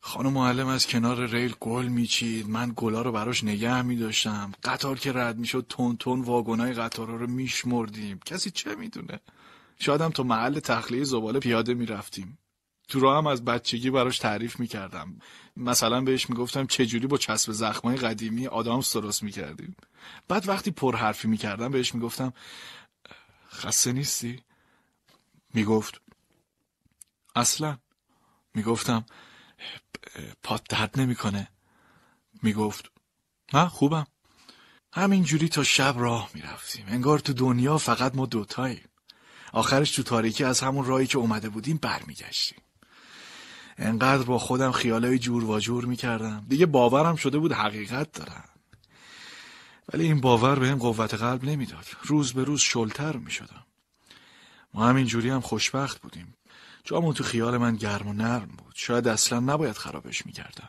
خانم معلم از کنار ریل گل چید. من گلا رو براش نگه می داشتم قطار که رد می شد تون تون واگنای قطار رو میشمردیم کسی چه میدونه شادم تو تا محل تخلیه زباله پیاده میرفتیم تو راه هم از بچگی براش تعریف میکردم مثلا بهش میگفتم چجوری با چسب زخمای قدیمی آدم درست میکردیم بعد وقتی پرحرفی میکردم بهش میگفتم خسته نیستی میگفت اصلا میگفتم پات درد نمیکنه میگفت نه خوبم همینجوری تا شب راه میرفتیم انگار تو دنیا فقط ما دوتاییم آخرش تو تاریکی از همون راهی که اومده بودیم برمیگشتیم انقدر با خودم خیالای جور و جور میکردم دیگه باورم شده بود حقیقت دارم ولی این باور به هم قوت قلب نمیداد روز به روز شلتر میشدم ما جوری هم خوشبخت بودیم جامون تو خیال من گرم و نرم بود شاید اصلا نباید خرابش میکردم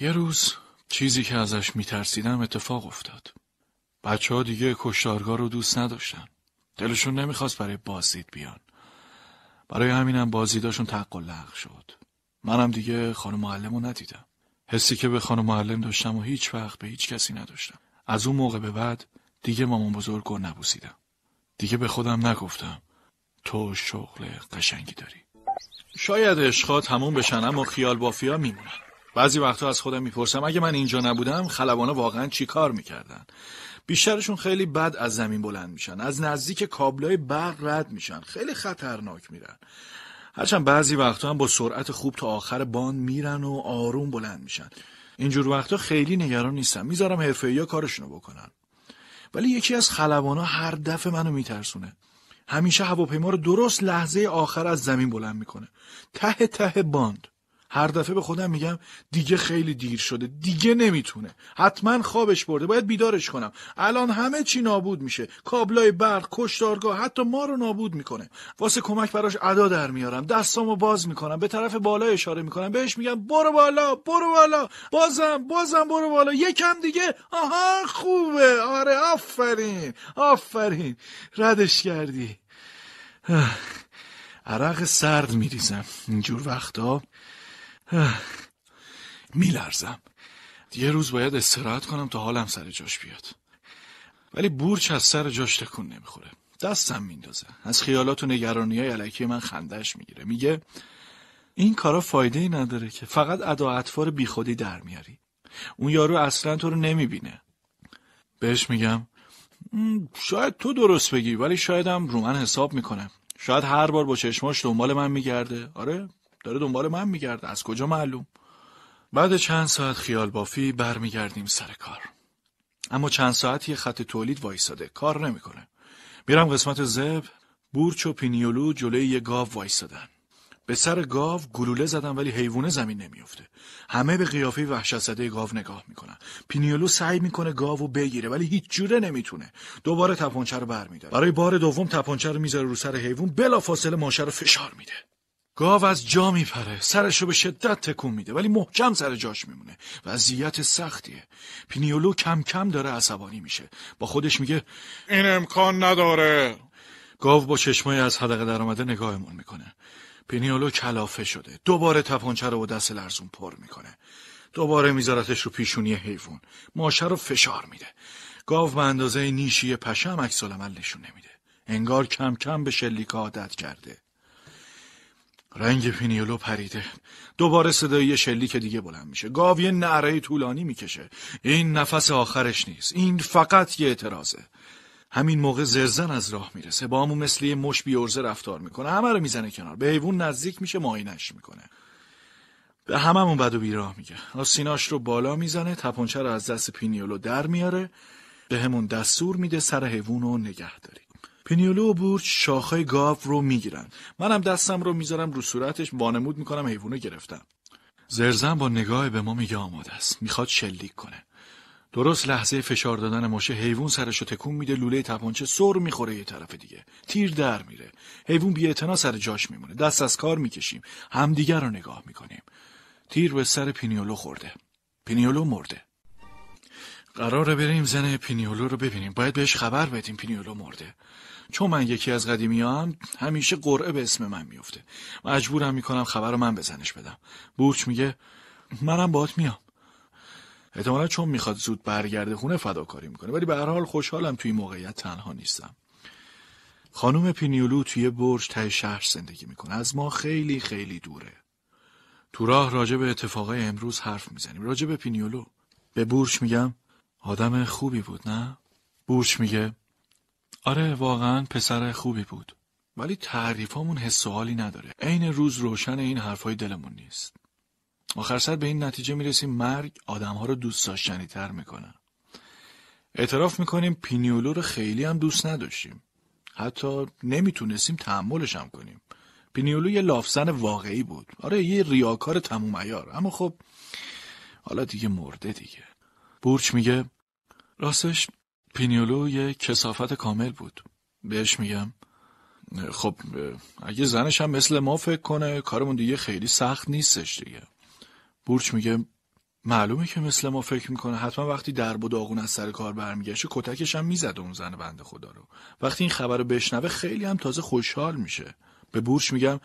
یه روز چیزی که ازش میترسیدم اتفاق افتاد بچه ها دیگه کشتارگاه رو دوست نداشتن دلشون نمیخواست برای بازدید بیان برای همینم بازدیداشون تق و لغ شد منم دیگه خانم معلم رو ندیدم حسی که به خانم معلم داشتم و هیچ وقت به هیچ کسی نداشتم از اون موقع به بعد دیگه مامان بزرگ رو نبوسیدم دیگه به خودم نگفتم تو شغل قشنگی داری شاید عشقا تموم بشن اما خیال بافیا میمونن بعضی وقتها از خودم میپرسم اگه من اینجا نبودم خلبانا واقعا چی کار میکردن بیشترشون خیلی بد از زمین بلند میشن از نزدیک کابلای برق رد میشن خیلی خطرناک میرن هرچند بعضی وقتا هم با سرعت خوب تا آخر باند میرن و آروم بلند میشن اینجور وقتا خیلی نگران نیستم میذارم یا کارشونو بکنن ولی یکی از خلبانا هر دفعه منو میترسونه همیشه هواپیما رو درست لحظه آخر از زمین بلند میکنه ته ته باند هر دفعه به خودم میگم دیگه خیلی دیر شده دیگه نمیتونه حتما خوابش برده باید بیدارش کنم الان همه چی نابود میشه کابلای برق کشتارگاه حتی ما رو نابود میکنه واسه کمک براش ادا در میارم دستامو باز میکنم به طرف بالا اشاره میکنم بهش میگم برو بالا برو بالا بازم بازم برو بالا یکم دیگه آها خوبه آره آفرین آفرین ردش کردی عرق سرد میریزم اینجور وقتا میلرزم یه روز باید استراحت کنم تا حالم سر جاش بیاد ولی بورچ از سر جاش تکون نمیخوره دستم میندازه از خیالات و نگرانی های علکی من خندهش میگیره میگه این کارا فایده ای نداره که فقط ادا اطفار بیخودی در میاری اون یارو اصلا تو رو نمیبینه بهش میگم شاید تو درست بگی ولی شایدم رو من حساب میکنه شاید هر بار با چشماش دنبال من میگرده آره داره دنبال من میگرده از کجا معلوم بعد چند ساعت خیال بافی برمیگردیم سر کار اما چند ساعتی خط تولید وایساده کار نمیکنه میرم قسمت زب بورچ و پینیولو جلوی یه گاو وایسادن به سر گاو گلوله زدم ولی حیوانه زمین نمیفته همه به قیافه وحشت زده گاو نگاه میکنن پینیولو سعی میکنه گاو رو بگیره ولی هیچ جوره نمیتونه دوباره تپانچه رو برمیداره برای بار دوم تپانچه رو میذاره رو سر حیوان بلافاصله ماشه رو فشار میده گاو از جا میپره سرش رو به شدت تکون میده ولی محکم سر جاش میمونه وضعیت سختیه پینیولو کم کم داره عصبانی میشه با خودش میگه این امکان نداره گاو با چشمای از حدقه در آمده نگاهمون میکنه پینیولو کلافه شده دوباره تپانچه رو با دست لرزون پر میکنه دوباره میذارتش رو پیشونی حیوان ماشه رو فشار میده گاو به اندازه نیشی پشم عکس نشون نمیده انگار کم کم به شلیک عادت کرده رنگ پینیولو پریده دوباره صدای یه که دیگه بلند میشه گاو یه نعره طولانی میکشه این نفس آخرش نیست این فقط یه اعتراضه همین موقع زرزن از راه میرسه با همون مثل یه مش بیورزه رفتار میکنه همه رو میزنه کنار به حیوان نزدیک میشه ماینش میکنه به هممون بد و بیراه میگه سیناش رو بالا میزنه تپونچه رو از دست پینیولو در میاره به همون دستور میده سر حیوان رو نگه پنیولو و بورچ شاخهای گاو رو میگیرن منم دستم رو میذارم رو صورتش وانمود میکنم حیوانو گرفتم زرزن با نگاه به ما میگه آماده است میخواد شلیک کنه درست لحظه فشار دادن مشه حیوان سرش رو تکون میده لوله تپانچه سر میخوره یه طرف دیگه تیر در میره حیوان بی سر جاش میمونه دست از کار میکشیم همدیگر رو نگاه میکنیم تیر به سر پینیولو خورده پینیولو مرده قراره بریم زن پینیولو رو ببینیم باید بهش خبر بدیم پینیولو مرده چون من یکی از قدیمی هم همیشه قرعه به اسم من میفته مجبورم میکنم خبر رو من بزنش بدم بورچ میگه منم باهات میام احتمالا چون میخواد زود برگرده خونه فداکاری میکنه ولی به هر حال خوشحالم توی موقعیت تنها نیستم خانم پینیولو توی برج ته شهر زندگی میکنه از ما خیلی خیلی دوره تو راه راجع به اتفاقای امروز حرف میزنیم راجع به پینیولو به بورچ میگم آدم خوبی بود نه؟ بورچ میگه آره واقعا پسر خوبی بود ولی تعریفامون حس سوالی نداره عین روز روشن این حرفای دلمون نیست آخر سر به این نتیجه میرسیم مرگ آدمها رو دوست داشتنی تر میکنه اعتراف میکنیم پینیولو رو خیلی هم دوست نداشتیم حتی نمیتونستیم تحملش هم کنیم پینیولو یه لافزن واقعی بود آره یه ریاکار تموم ایار اما خب حالا دیگه مرده دیگه بورچ میگه راستش پینیولو یه کسافت کامل بود بهش میگم خب اگه زنش هم مثل ما فکر کنه کارمون دیگه خیلی سخت نیستش دیگه بورچ میگه معلومه که مثل ما فکر میکنه حتما وقتی درب و داغون از سر کار برمیگشه کتکش هم میزد اون زن بنده خدا رو وقتی این خبر رو بشنوه خیلی هم تازه خوشحال میشه به بورچ میگم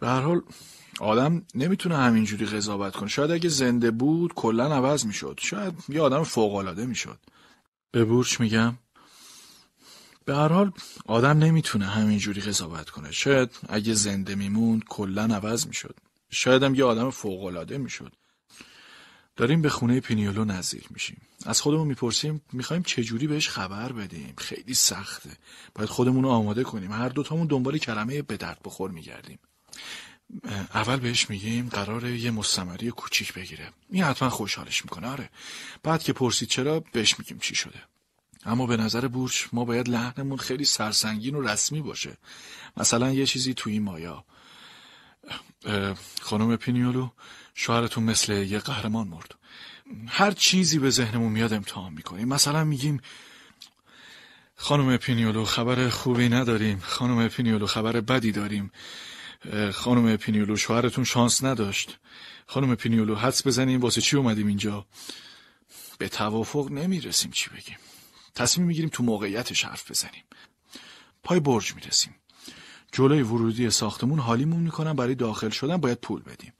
به هر حال آدم نمیتونه همینجوری قضاوت کنه شاید اگه زنده بود کلا عوض میشد شاید یه آدم فوق العاده میشد به بورچ میگم به هر حال آدم نمیتونه همینجوری قضاوت کنه شاید اگه زنده میموند کلا عوض میشد شاید هم یه آدم فوق العاده میشد داریم به خونه پینیولو نزدیک میشیم از خودمون میپرسیم میخوایم جوری بهش خبر بدیم خیلی سخته باید خودمون رو آماده کنیم هر دوتامون دنبال کلمه به درد بخور میگردیم اول بهش میگیم قراره یه مستمری کوچیک بگیره این حتما خوشحالش میکنه آره بعد که پرسید چرا بهش میگیم چی شده اما به نظر بورش ما باید لحنمون خیلی سرسنگین و رسمی باشه مثلا یه چیزی توی مایا خانم پینیولو شوهرتون مثل یه قهرمان مرد هر چیزی به ذهنمون میاد امتحان میکنیم مثلا میگیم خانم پینیولو خبر خوبی نداریم خانم پینیولو خبر بدی داریم خانم پینیولو شوهرتون شانس نداشت خانم پینیولو حدس بزنیم واسه چی اومدیم اینجا به توافق نمیرسیم چی بگیم تصمیم میگیریم تو موقعیتش حرف بزنیم پای برج میرسیم جلوی ورودی ساختمون حالیمون میکنن برای داخل شدن باید پول بدیم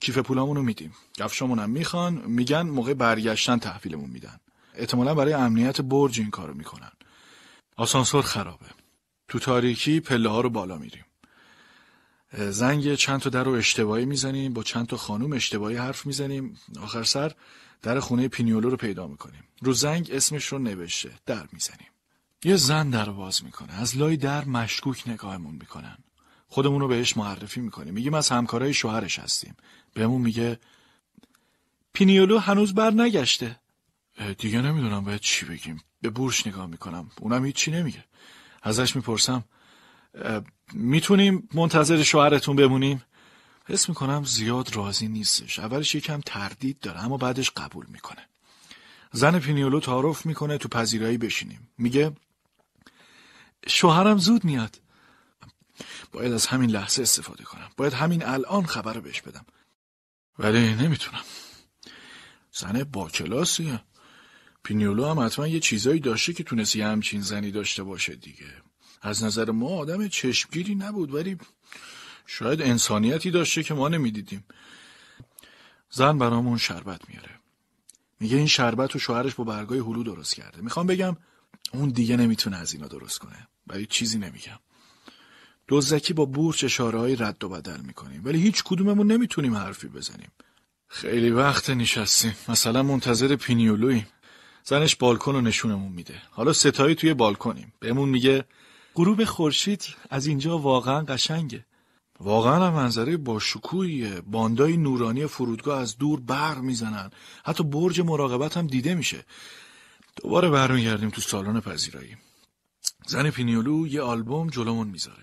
کیف پولامون رو میدیم گفشامون هم میخوان میگن موقع برگشتن تحویلمون میدن احتمالا برای امنیت برج این کارو میکنن آسانسور خرابه تو تاریکی پله ها رو بالا میریم زنگ چند تا در رو اشتباهی میزنیم با چند تا خانوم اشتباهی حرف میزنیم آخر سر در خونه پینیولو رو پیدا میکنیم رو زنگ اسمش رو نوشته در میزنیم یه زن در رو باز میکنه از لای در مشکوک نگاهمون میکنن خودمون رو بهش معرفی میکنیم میگیم از همکارای شوهرش هستیم بهمون میگه پینیولو هنوز بر نگشته دیگه نمیدونم باید چی بگیم به بورش نگاه میکنم اونم هیچی نمیگه ازش میپرسم میتونیم منتظر شوهرتون بمونیم حس میکنم زیاد راضی نیستش اولش یکم تردید داره اما بعدش قبول میکنه زن پینیولو تعارف میکنه تو پذیرایی بشینیم میگه شوهرم زود میاد باید از همین لحظه استفاده کنم باید همین الان خبر بهش بدم ولی نمیتونم زن با کلاسیه پینیولو هم حتما یه چیزایی داشته که یه همچین زنی داشته باشه دیگه از نظر ما آدم چشمگیری نبود ولی شاید انسانیتی داشته که ما نمیدیدیم زن برامون شربت میاره میگه این شربت و شوهرش با برگای هلو درست کرده میخوام بگم اون دیگه نمیتونه از اینا درست کنه ولی چیزی نمیگم دزکی با بورچ اشاره رد و بدل میکنیم ولی هیچ کدوممون نمیتونیم حرفی بزنیم خیلی وقت نشستیم مثلا منتظر پینیولوی زنش بالکن نشونمون میده حالا ستایی توی بالکنیم بهمون میگه غروب خورشید از اینجا واقعا قشنگه واقعا منظره با شکویه باندای نورانی فرودگاه از دور بر میزنن حتی برج مراقبت هم دیده میشه دوباره برمیگردیم تو سالن پذیرایی زن پینیولو یه آلبوم جلومون میذاره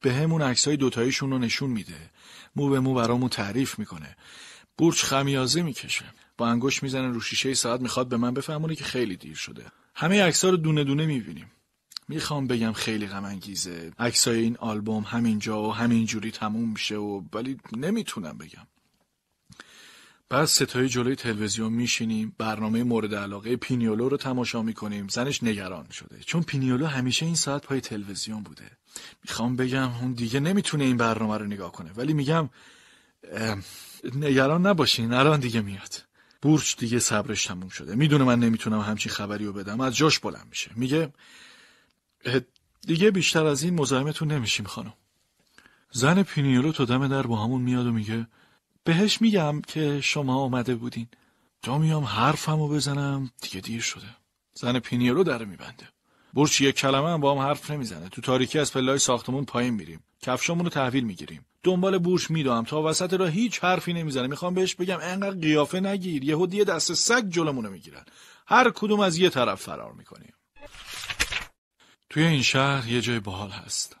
به همون عکسای دوتاییشون رو نشون میده مو به مو برامون تعریف میکنه برج خمیازه میکشه با انگوش میزنه رو شیشه ساعت میخواد به من بفهمونه که خیلی دیر شده همه رو دونه دونه میبینیم میخوام بگم خیلی غم انگیزه عکسای این آلبوم همینجا و همینجوری تموم میشه و ولی نمیتونم بگم بعد ستای جلوی تلویزیون میشینیم برنامه مورد علاقه پینیولو رو تماشا میکنیم زنش نگران شده چون پینیولو همیشه این ساعت پای تلویزیون بوده میخوام بگم اون دیگه نمیتونه این برنامه رو نگاه کنه ولی میگم نگران نباشین الان دیگه میاد بورچ دیگه صبرش تموم شده میدونه من نمیتونم همچین خبری رو بدم از جاش بلند میشه میگه دیگه بیشتر از این مزاحمتون نمیشیم خانم زن پینیولو تو دم در با همون میاد و میگه بهش میگم که شما آمده بودین تا میام حرفمو بزنم دیگه دیر شده زن پینیولو در میبنده برچ یک کلمه هم با هم حرف نمیزنه تو تاریکی از پلای ساختمون پایین میریم کفشامون رو تحویل میگیریم دنبال بورش میدوام تا وسط را هیچ حرفی نمیزنه میخوام بهش بگم انقدر قیافه نگیر یهو دست سگ جلومونو میگیرن هر کدوم از یه طرف فرار میکنیم توی این شهر یه جای باحال هست.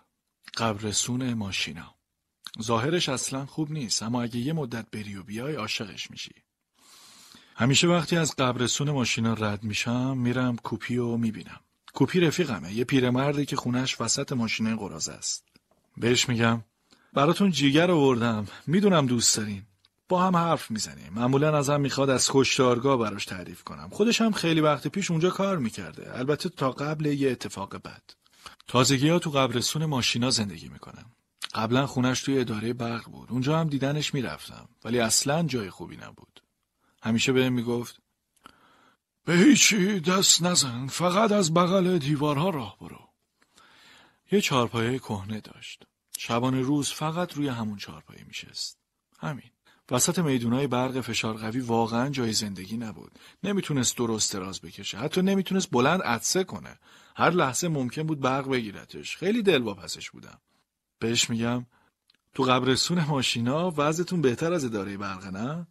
قبرسون ماشینا. ظاهرش اصلا خوب نیست اما اگه یه مدت بری و بیای عاشقش میشی. همیشه وقتی از قبرسون ماشینا رد میشم میرم کوپی و میبینم. کوپی رفیقمه یه پیرمردی که خونش وسط ماشینه قرازه است. بهش میگم براتون جیگر آوردم میدونم دوست دارین با هم حرف میزنیم معمولا هم میخواد از خوشدارگاه براش تعریف کنم خودش هم خیلی وقت پیش اونجا کار میکرده البته تا قبل یه اتفاق بد تازگی ها تو قبرسون ماشینا زندگی میکنم قبلا خونش توی اداره برق بود اونجا هم دیدنش میرفتم ولی اصلا جای خوبی نبود همیشه بهم میگفت به هیچی دست نزن فقط از بغل دیوارها راه برو یه چارپایه کهنه داشت شبانه روز فقط روی همون چارپایه میشست همین وسط میدونای برق فشار قوی واقعا جای زندگی نبود نمیتونست درست دراز بکشه حتی نمیتونست بلند عدسه کنه هر لحظه ممکن بود برق بگیرتش خیلی دلواپسش بودم بهش میگم تو قبرستون ماشینا وضعتون بهتر از اداره برق نه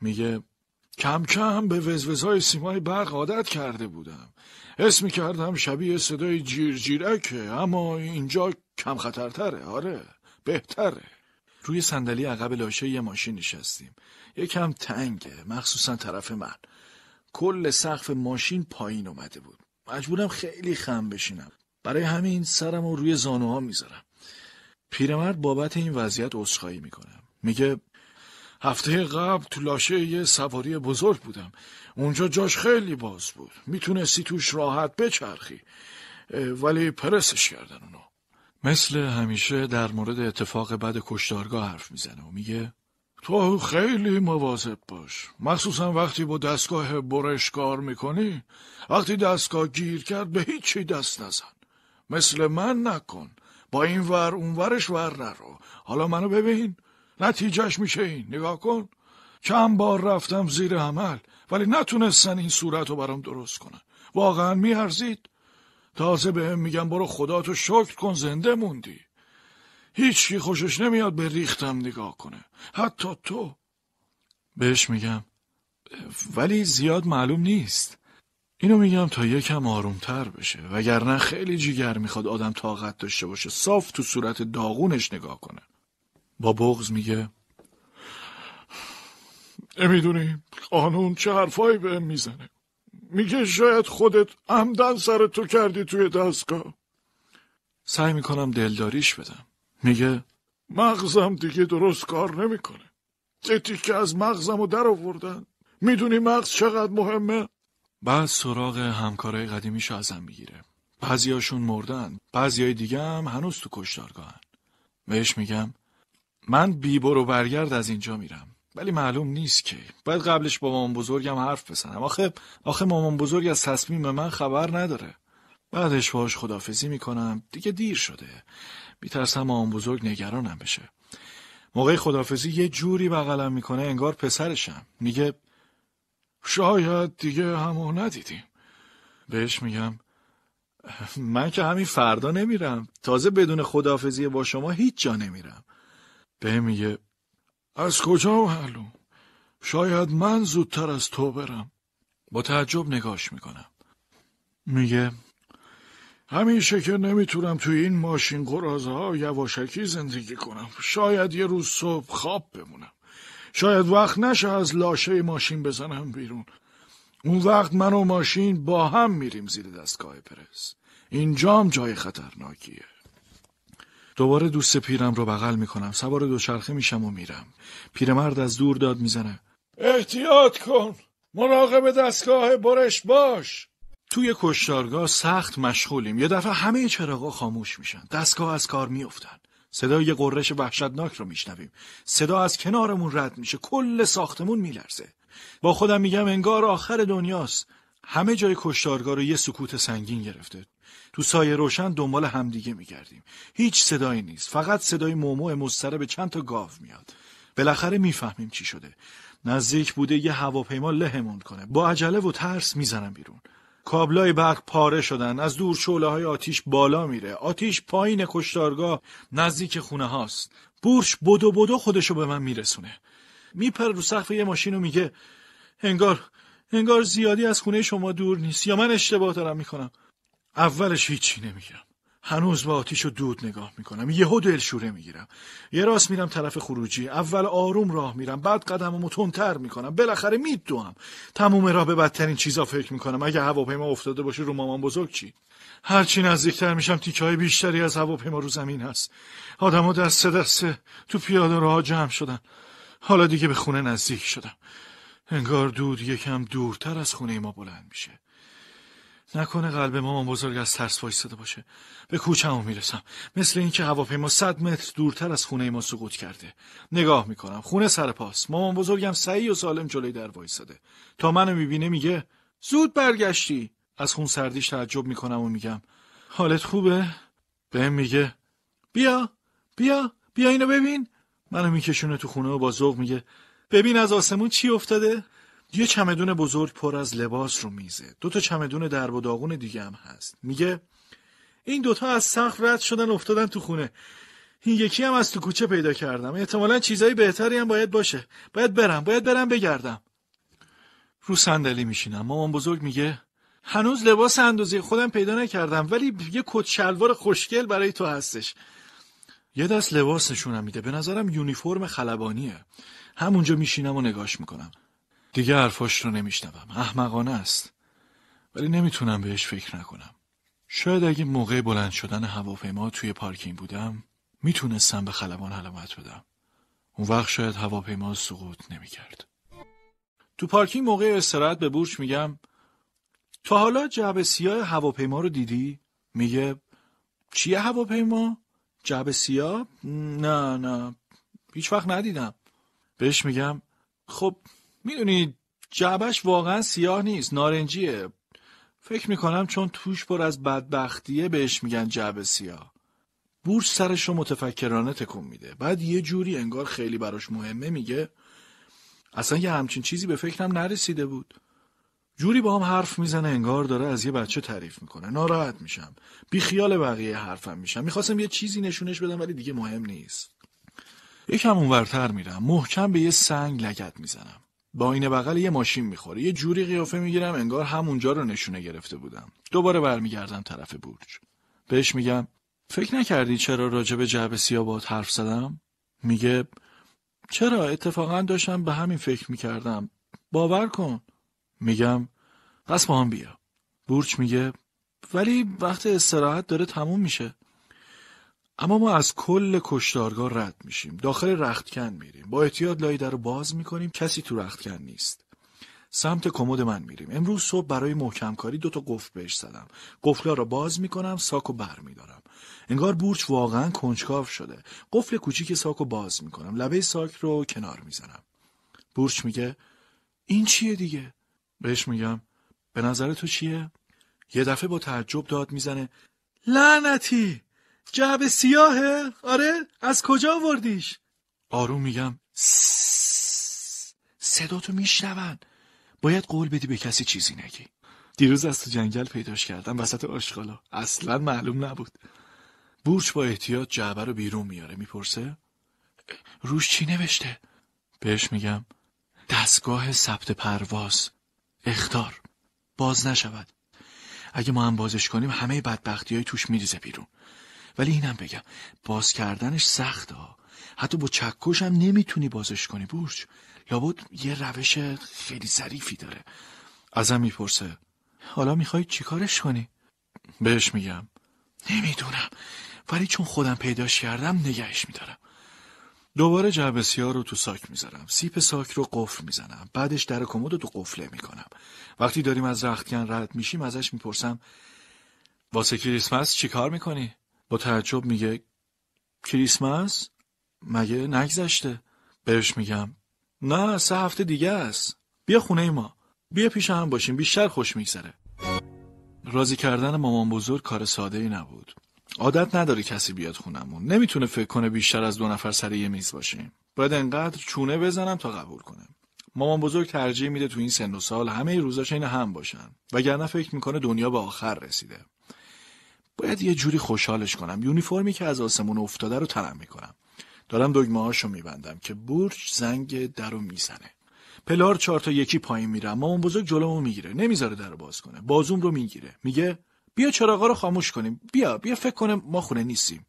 میگه کم کم به وزوزهای سیمای برق عادت کرده بودم حس میکردم کردم شبیه صدای جیر جیرکه اما اینجا کم خطرتره آره بهتره روی صندلی عقب لاشه یه ماشین نشستیم یکم تنگه مخصوصا طرف من کل سقف ماشین پایین اومده بود مجبورم خیلی خم بشینم برای همین سرم رو روی زانوها میذارم پیرمرد بابت این وضعیت عذرخواهی میکنم میگه هفته قبل تو لاشه یه سواری بزرگ بودم اونجا جاش خیلی باز بود میتونستی توش راحت بچرخی ولی پرسش کردن اونو مثل همیشه در مورد اتفاق بعد کشتارگاه حرف میزنه و میگه تو خیلی مواظب باش مخصوصا وقتی با دستگاه برش کار میکنی وقتی دستگاه گیر کرد به هیچی دست نزن مثل من نکن با این ور ورش ور نرو حالا منو ببین نتیجهش میشه این نگاه کن چند بار رفتم زیر عمل ولی نتونستن این صورت رو برام درست کنن واقعا میارزید تازه به هم میگم برو خدا تو شکر کن زنده موندی هیچکی خوشش نمیاد به ریختم نگاه کنه حتی تو بهش میگم ولی زیاد معلوم نیست اینو میگم تا یکم آرومتر بشه وگرنه خیلی جیگر میخواد آدم طاقت داشته باشه صاف تو صورت داغونش نگاه کنه با بغز میگه نمیدونی قانون چه حرفایی به میزنه میگه شاید خودت عمدن سر تو کردی توی دستگاه سعی میکنم دلداریش بدم میگه مغزم دیگه درست کار نمیکنه تیتی که از مغزم رو در آوردن میدونی مغز چقدر مهمه بعد سراغ همکارای قدیمیش ازم میگیره بعضیاشون مردن بعضیای دیگه هم هنوز تو کشتارگاهن بهش میگم من بی و برگرد از اینجا میرم ولی معلوم نیست که باید قبلش با مامان بزرگم حرف بزنم آخه آخه مامان بزرگ از تصمیم من خبر نداره بعدش باش خدافزی میکنم دیگه دیر شده میترسم مامان بزرگ نگرانم بشه موقع خدافزی یه جوری بغلم میکنه انگار پسرشم میگه شاید دیگه همو ندیدیم بهش میگم من که همین فردا نمیرم تازه بدون خدافزی با شما هیچ جا نمیرم به میگه از کجا معلوم؟ شاید من زودتر از تو برم. با تعجب نگاش میکنم. میگه همیشه که نمیتونم توی این ماشین قرازه ها یواشکی زندگی کنم. شاید یه روز صبح خواب بمونم. شاید وقت نشه از لاشه ماشین بزنم بیرون. اون وقت من و ماشین با هم میریم زیر دستگاه پرس. اینجام جای خطرناکیه. دوباره دوست پیرم رو بغل میکنم سوار دوچرخه میشم و میرم پیرمرد از دور داد میزنه احتیاط کن مراقب دستگاه برش باش توی کشتارگاه سخت مشغولیم یه دفعه همه چراغا خاموش میشن دستگاه از کار میافتن صدای قررش وحشتناک رو میشنویم صدا از کنارمون رد میشه کل ساختمون میلرزه با خودم میگم انگار آخر دنیاست همه جای کشتارگاه رو یه سکوت سنگین گرفته تو سایه روشن دنبال همدیگه میگردیم هیچ صدایی نیست فقط صدای مومو مستره به چند تا گاو میاد بالاخره میفهمیم چی شده نزدیک بوده یه هواپیما لهمون کنه با عجله و ترس میزنم بیرون کابلای برق پاره شدن از دور شعله های آتیش بالا میره آتیش پایین کشتارگاه نزدیک خونه هاست بورش بدو بدو خودشو به من میرسونه میپره رو سقف یه ماشین و میگه انگار انگار زیادی از خونه شما دور نیست یا من اشتباه دارم میکنم اولش هیچی نمیگم هنوز به آتیش و دود نگاه میکنم یهو دلشوره میگیرم یه راست میرم طرف خروجی اول آروم راه میرم بعد قدممو تندتر میکنم بالاخره میدوم تموم راه به بدترین چیزا فکر میکنم اگه هواپیما افتاده باشه رو مامان بزرگ چی هرچی نزدیکتر میشم تیکه های بیشتری از هواپیما رو زمین هست آدما دست دسته تو پیاده راه جمع شدن حالا دیگه به خونه نزدیک شدم انگار دود یکم دورتر از خونه ما بلند میشه نکنه قلب مامان بزرگ از ترس وایستاده باشه به کوچهمو میرسم مثل اینکه هواپیما صد متر دورتر از خونه ما سقوط کرده نگاه میکنم خونه سر پاس مامان بزرگم سعی و سالم جلوی در وایستاده تا منو میبینه میگه زود برگشتی از خون سردیش تعجب میکنم و میگم حالت خوبه بهم میگه بیا بیا بیا اینو ببین منو میکشونه تو خونه و با ذوق میگه ببین از آسمون چی افتاده؟ یه چمدون بزرگ پر از لباس رو میزه. دو تا چمدون در و داغون دیگه هم هست. میگه این دوتا از سقف رد شدن افتادن تو خونه. این یکی هم از تو کوچه پیدا کردم. احتمالا چیزای بهتری هم باید باشه. باید برم، باید برم بگردم. رو صندلی میشینم. مامان بزرگ میگه هنوز لباس اندازه خودم پیدا نکردم ولی یه کت شلوار خوشگل برای تو هستش. یه دست لباس نشونم میده. به نظرم یونیفرم خلبانیه. همونجا میشینم و نگاش میکنم دیگه حرفاش رو نمیشنوم احمقانه است ولی نمیتونم بهش فکر نکنم شاید اگه موقع بلند شدن هواپیما توی پارکینگ بودم میتونستم به خلبان علامت بدم اون وقت شاید هواپیما سقوط نمیکرد تو پارکینگ موقع استراحت به بورچ میگم تا حالا جعب سیاه هواپیما رو دیدی میگه چیه هواپیما جعب سیاه نه نه هیچ وقت ندیدم بهش میگم خب میدونی جعبش واقعا سیاه نیست نارنجیه فکر میکنم چون توش پر از بدبختیه بهش میگن جعب سیاه بورش سرش رو متفکرانه تکون میده بعد یه جوری انگار خیلی براش مهمه میگه اصلا یه همچین چیزی به فکرم نرسیده بود جوری با هم حرف میزنه انگار داره از یه بچه تعریف میکنه ناراحت میشم بی خیال بقیه حرفم میشم میخواستم یه چیزی نشونش بدم ولی دیگه مهم نیست یکم اونورتر میرم محکم به یه سنگ لگت میزنم با این بغل یه ماشین میخوره یه جوری قیافه میگیرم انگار همونجا رو نشونه گرفته بودم دوباره برمیگردم طرف برج بهش میگم فکر نکردی چرا راجع به جعب حرف زدم میگه چرا اتفاقا داشتم به همین فکر میکردم باور کن میگم پس با هم بیا بورچ میگه ولی وقت استراحت داره تموم میشه اما ما از کل کشتارگاه رد میشیم داخل رختکن میریم با احتیاط لای در رو باز میکنیم کسی تو رختکن نیست سمت کمد من میریم امروز صبح برای محکمکاری تا قفل بهش زدم قفلا رو باز میکنم ساک و بر انگار بورچ واقعا کنجکاو شده قفل کوچیک ساک باز میکنم لبه ساک رو کنار میزنم بورچ میگه این چیه دیگه بهش میگم به نظر تو چیه یه دفعه با تعجب داد میزنه لعنتی جعب سیاهه؟ آره؟ از کجا وردیش؟ آروم میگم صداتو میشنون باید قول بدی به کسی چیزی نگی دیروز از تو جنگل پیداش کردم وسط آشغالا اصلا معلوم نبود بورچ با احتیاط جعبه رو بیرون میاره میپرسه روش چی نوشته بهش میگم دستگاه ثبت پرواز اختار باز نشود اگه ما هم بازش کنیم همه بدبختی های توش میریزه بیرون ولی اینم بگم باز کردنش سخت ها حتی با چکش نمیتونی بازش کنی برج لابد یه روش خیلی ظریفی داره ازم میپرسه حالا میخوای چیکارش کنی بهش میگم نمیدونم ولی چون خودم پیداش کردم نگهش میدارم دوباره جعبه سیاه رو تو ساک میذارم سیپ ساک رو قفل میزنم بعدش در کمد رو تو قفله میکنم وقتی داریم از رختکن رد میشیم ازش میپرسم واسه کریسمس چیکار میکنی؟ با تعجب میگه کریسمس مگه نگذشته بهش میگم نه سه هفته دیگه است بیا خونه ما بیا پیش هم باشیم بیشتر خوش میگذره راضی کردن مامان بزرگ کار ساده ای نبود عادت نداره کسی بیاد خونمون نمیتونه فکر کنه بیشتر از دو نفر سر یه میز باشیم باید انقدر چونه بزنم تا قبول کنه مامان بزرگ ترجیح میده تو این سن و سال همه ای روزاش این هم باشن وگرنه فکر میکنه دنیا به آخر رسیده باید یه جوری خوشحالش کنم یونیفرمی که از آسمون افتاده رو تنم میکنم دارم دگمه هاشو میبندم که برج زنگ در رو میزنه پلار چهار تا یکی پایین میرم مامان بزرگ جلومو میگیره نمیذاره در رو باز کنه بازوم رو میگیره میگه بیا چراغا رو خاموش کنیم بیا بیا فکر کنه ما خونه نیستیم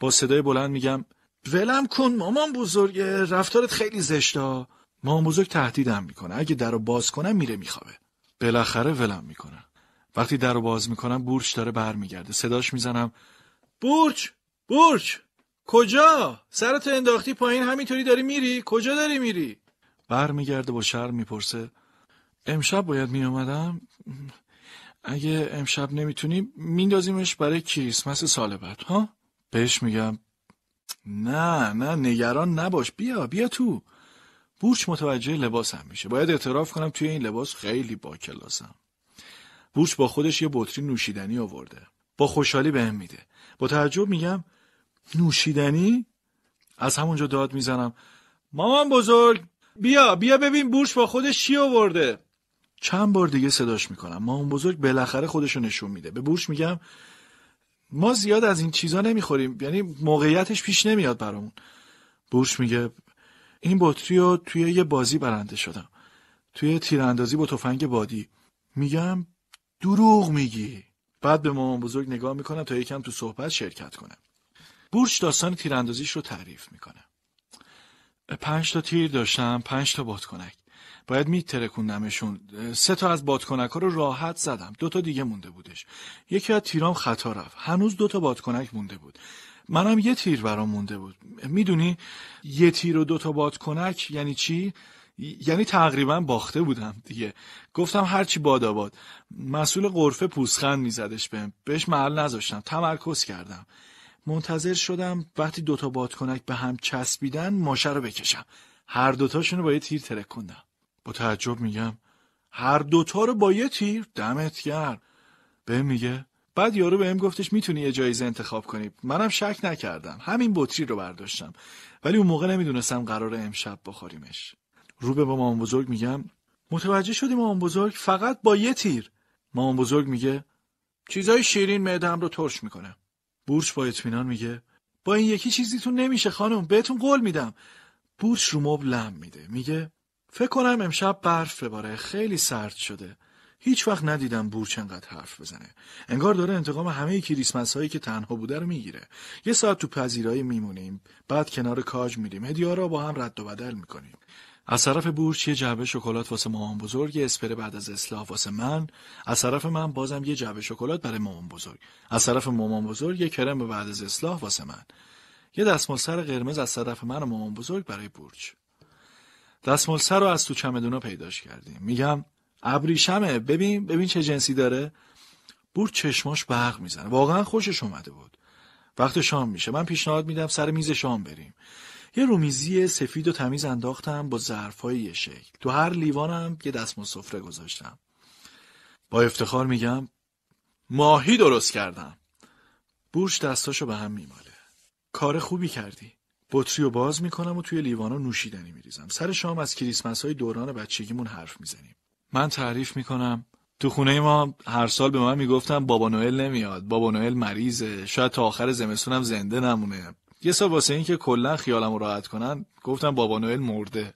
با صدای بلند میگم ولم کن مامان بزرگ رفتارت خیلی زشته مامان بزرگ تهدیدم میکنه اگه در رو باز کنم میره میخوابه بالاخره ولم میکنه وقتی در رو باز میکنم بورچ داره برمیگرده صداش میزنم بورچ بورچ کجا سرت انداختی پایین همینطوری داری میری کجا داری میری برمیگرده با شرم میپرسه امشب باید میومدم اگه امشب نمیتونی میندازیمش برای کریسمس سال بعد ها بهش میگم نه نه نگران نباش بیا بیا تو بورچ متوجه لباسم میشه باید اعتراف کنم توی این لباس خیلی با بورش با خودش یه بطری نوشیدنی آورده با خوشحالی بهم به میده با تعجب میگم نوشیدنی از همونجا داد میزنم مامان بزرگ بیا بیا ببین بورش با خودش چی آورده چند بار دیگه صداش میکنم مامان بزرگ بالاخره خودشو نشون میده به بورش میگم ما زیاد از این چیزا نمیخوریم یعنی موقعیتش پیش نمیاد برامون بورش میگه این بطری رو توی یه بازی برنده شدم توی تیراندازی با تفنگ بادی میگم دروغ میگی بعد به مامان بزرگ نگاه میکنم تا یکم تو صحبت شرکت کنه بورچ داستان تیراندازیش رو تعریف میکنه پنج تا تیر داشتم پنج تا بادکنک باید میترکوندمشون سه تا از بادکنک ها رو راحت زدم دو تا دیگه مونده بودش یکی از تیرام خطا رفت هنوز دو تا بادکنک مونده بود منم یه تیر برام مونده بود میدونی یه تیر و دو تا بادکنک یعنی چی یعنی تقریبا باخته بودم دیگه گفتم هرچی باد آباد مسئول قرفه پوسخند میزدش بهم بهش محل نذاشتم تمرکز کردم منتظر شدم وقتی دوتا بادکنک به هم چسبیدن ماشه رو بکشم هر دوتاشون رو با یه تیر کندم با تعجب میگم هر دوتا رو با یه تیر دمت گرم بهم میگه بعد یارو بهم گفتش میتونی یه جایزه انتخاب کنی منم شک نکردم همین بطری رو برداشتم ولی اون موقع نمیدونستم قرار امشب بخوریمش رو به مامان بزرگ میگم متوجه شدی مامان بزرگ فقط با یه تیر مامان بزرگ میگه چیزای شیرین معدم رو ترش میکنه بورچ با اطمینان میگه با این یکی چیزیتون نمیشه خانم بهتون قول میدم بورچ رو مبل لم میده میگه فکر کنم امشب برف بباره خیلی سرد شده هیچ وقت ندیدم بورچ انقدر حرف بزنه انگار داره انتقام همه کریسمس هایی که تنها بوده رو میگیره یه ساعت تو پذیرایی میمونیم بعد کنار کاج میریم هدیه را با هم رد و بدل میکنیم از طرف بورچ یه جعبه شکلات واسه مامان بزرگ، یه اسپره بعد از اصلاح واسه من، از طرف من بازم یه جعبه شکلات برای مامان بزرگ، از طرف مامان بزرگ یه کرم بعد از اصلاح واسه من، یه دستمال سر قرمز از طرف من و مامان بزرگ برای بورچ. دستمال سر رو از تو چمدونا پیداش کردیم. میگم ابریشمه ببین ببین چه جنسی داره. بور چشماش برق میزنه. واقعا خوشش اومده بود. وقت شام میشه. من پیشنهاد میدم سر میز شام بریم. یه رومیزی سفید و تمیز انداختم با ظرفهای یه شکل تو هر لیوانم یه دست سفره گذاشتم با افتخار میگم ماهی درست کردم بورش دستاشو به هم میماله کار خوبی کردی بطری و باز میکنم و توی لیوانا نوشیدنی میریزم سر شام از کریسمس های دوران بچگیمون حرف میزنیم من تعریف میکنم تو خونه ما هر سال به من میگفتم بابا نوئل نمیاد بابا نوئل مریضه شاید تا آخر زمستونم زنده نمونه یه سال واسه این که کلا خیالم رو راحت کنن گفتم بابا نوئل مرده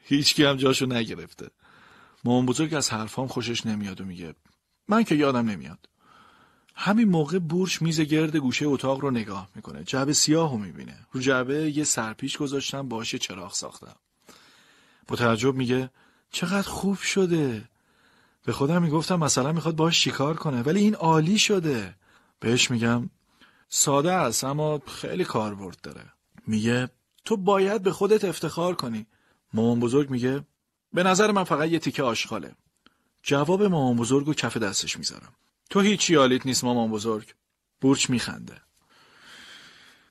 هیچکی هم جاشو نگرفته مامان بزرگ از حرفام خوشش نمیاد و میگه من که یادم نمیاد همین موقع بورش میز گرد گوشه اتاق رو نگاه میکنه جعبه سیاه رو میبینه رو جعبه یه سرپیچ گذاشتم باشه چراغ ساختم با تعجب میگه چقدر خوب شده به خودم میگفتم مثلا میخواد باش شکار کنه ولی این عالی شده بهش میگم ساده است اما خیلی کاربرد داره میگه تو باید به خودت افتخار کنی مامان بزرگ میگه به نظر من فقط یه تیکه آشغاله جواب مامان بزرگ و کف دستش میذارم تو هیچی حالیت نیست مامان بزرگ بورچ میخنده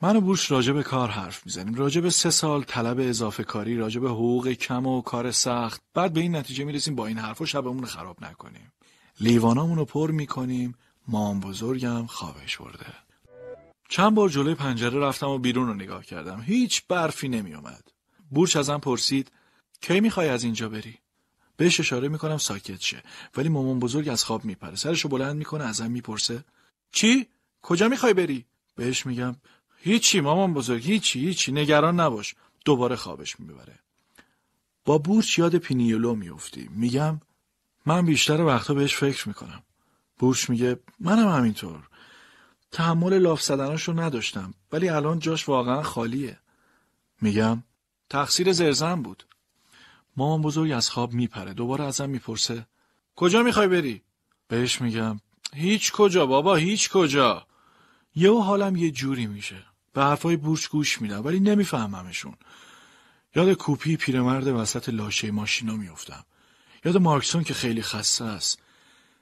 من و بورچ راجب کار حرف میزنیم راجب سه سال طلب اضافه کاری راجب حقوق کم و کار سخت بعد به این نتیجه میرسیم با این حرفا شبمون خراب نکنیم لیوانامون پر میکنیم مام بزرگم خوابش برده چند بار جلوی پنجره رفتم و بیرون رو نگاه کردم. هیچ برفی نمی اومد. بورچ ازم پرسید کی میخوای از اینجا بری؟ بهش اشاره میکنم ساکت شه ولی مامان بزرگ از خواب میپره سرشو بلند میکنه ازم میپرسه چی کجا میخوای بری بهش میگم هیچی مامان بزرگ هیچی هیچی نگران نباش دوباره خوابش میبره با بورچ یاد پینیولو میفتی میگم من بیشتر وقتا بهش فکر میکنم بورچ میگه منم همینطور تحمل لاف رو نداشتم ولی الان جاش واقعا خالیه میگم تقصیر زرزن بود مامان بزرگ از خواب میپره دوباره ازم میپرسه کجا میخوای بری بهش میگم هیچ کجا بابا هیچ کجا یهو حالم یه جوری میشه به حرفای بورچ گوش میدم ولی نمیفهممشون یاد کوپی پیرمرد وسط لاشه ماشینا میافتم یاد مارکسون که خیلی خسته است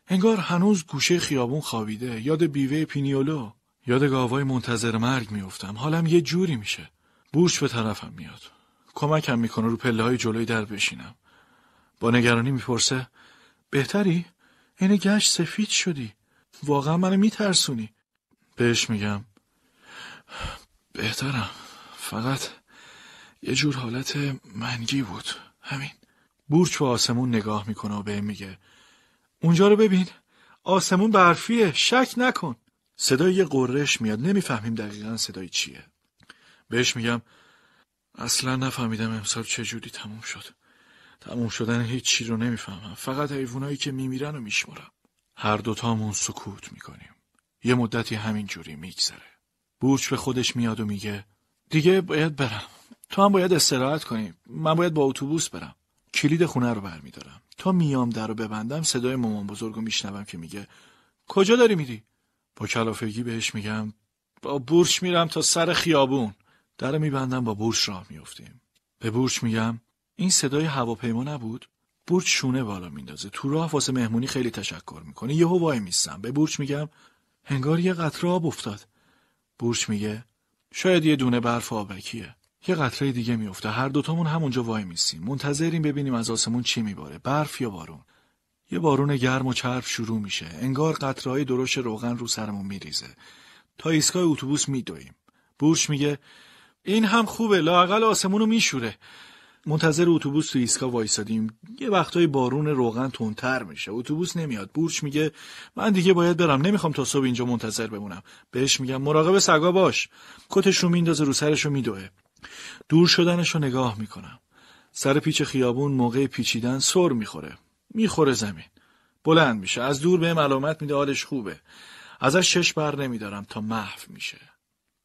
انگار هنوز گوشه خیابون خوابیده یاد بیوه پینیولو یاد گاوای منتظر مرگ میافتم حالم یه جوری میشه بورش به طرفم میاد کمکم میکنه رو پله های جلوی در بشینم با نگرانی میپرسه بهتری؟ عین گشت سفید شدی واقعا منو میترسونی بهش میگم بهترم فقط یه جور حالت منگی بود همین بورچ به آسمون نگاه میکنه و به میگه اونجا رو ببین آسمون برفیه شک نکن صدای یه قررش میاد نمیفهمیم دقیقا صدای چیه بهش میگم اصلا نفهمیدم امسال چه جوری تموم شد تموم شدن هیچ چی رو نمیفهمم فقط حیوانایی که میمیرن و میشمرم هر دوتامون سکوت میکنیم یه مدتی جوری میگذره بورچ به خودش میاد و میگه دیگه باید برم تو هم باید استراحت کنی من باید با اتوبوس برم کلید خونه رو برمیدارم تا میام در رو ببندم صدای مامان بزرگ رو میشنوم که میگه کجا داری میری؟ با کلافگی بهش میگم با بورش میرم تا سر خیابون در رو میبندم با بورش راه میفتیم به بورش میگم این صدای هواپیما نبود بورچ شونه بالا میندازه تو راه واسه مهمونی خیلی تشکر میکنه یهو وای میستم به بورچ میگم هنگار یه قطره آب افتاد بورچ میگه شاید یه دونه برف آبکیه یه قطره دیگه میفته هر دوتامون همونجا وای میسیم منتظریم ببینیم از آسمون چی میباره برف یا بارون یه بارون گرم و چرب شروع میشه انگار های درشت روغن رو سرمون میریزه تا ایستگاه اتوبوس میدویم بورش میگه این هم خوبه لاقل آسمون رو میشوره منتظر اتوبوس تو ایستگاه وایسادیم یه وقتای بارون روغن تندتر میشه اتوبوس نمیاد بورچ میگه من دیگه باید برم نمیخوام تا صبح اینجا منتظر بمونم بهش میگم مراقب سگا باش کتش میندازه رو سرش رو میدوه دور شدنش رو نگاه میکنم سر پیچ خیابون موقع پیچیدن سر میخوره میخوره زمین بلند میشه از دور بهم علامت میده حالش خوبه ازش شش بر نمیدارم تا محو میشه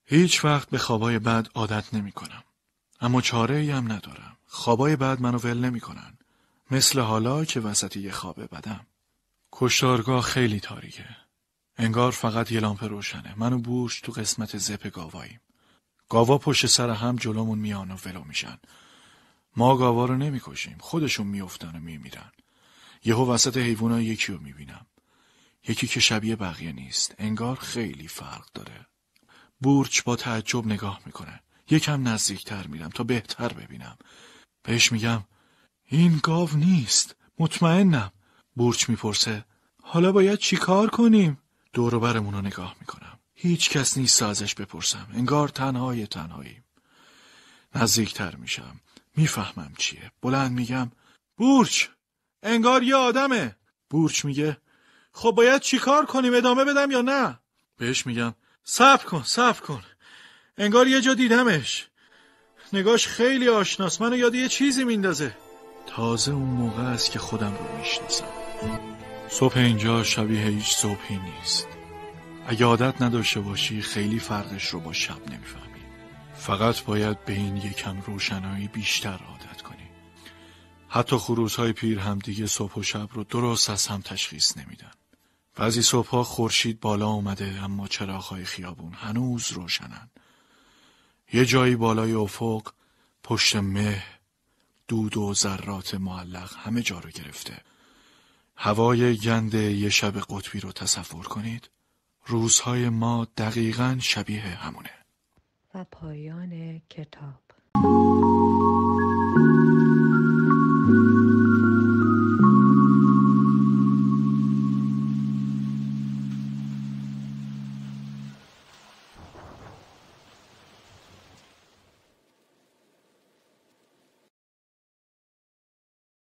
هیچ وقت به خوابای بعد عادت نمیکنم اما چاره ای هم ندارم خوابای بعد منو ول نمیکنن مثل حالا که وسط یه خوابه بدم کشتارگاه خیلی تاریکه انگار فقط یه لامپ روشنه منو بورش تو قسمت زپ گاواییم گاوا پشت سر هم جلومون میان و ولو میشن ما گاوا رو نمیکشیم خودشون میافتن و میمیرن یهو وسط ها یکی رو میبینم یکی که شبیه بقیه نیست انگار خیلی فرق داره بورچ با تعجب نگاه میکنه یکم نزدیکتر میرم تا بهتر ببینم بهش میگم این گاو نیست مطمئنم بورچ میپرسه حالا باید چیکار کنیم دور برمون رو نگاه میکنم هیچ کس نیست ازش بپرسم. انگار تنهای تنهاییم. نزدیکتر میشم. میفهمم چیه. بلند میگم بورچ انگار یه آدمه. بورچ میگه خب باید چیکار کنیم ادامه بدم یا نه؟ بهش میگم صبر کن صبر کن. انگار یه جا دیدمش. نگاش خیلی آشناس منو یاد یه چیزی میندازه. تازه اون موقع است که خودم رو میشناسم. صبح اینجا شبیه هیچ صبحی نیست. اگه عادت نداشته باشی خیلی فرقش رو با شب نمیفهمی فقط باید به این یکم روشنایی بیشتر عادت کنی حتی های پیر هم دیگه صبح و شب رو درست از هم تشخیص نمیدن بعضی صبحها خورشید بالا اومده اما های خیابون هنوز روشنن یه جایی بالای افق پشت مه دود و ذرات معلق همه جا رو گرفته هوای گنده یه شب قطبی رو تصور کنید روزهای ما دقیقا شبیه همونه و پایان کتاب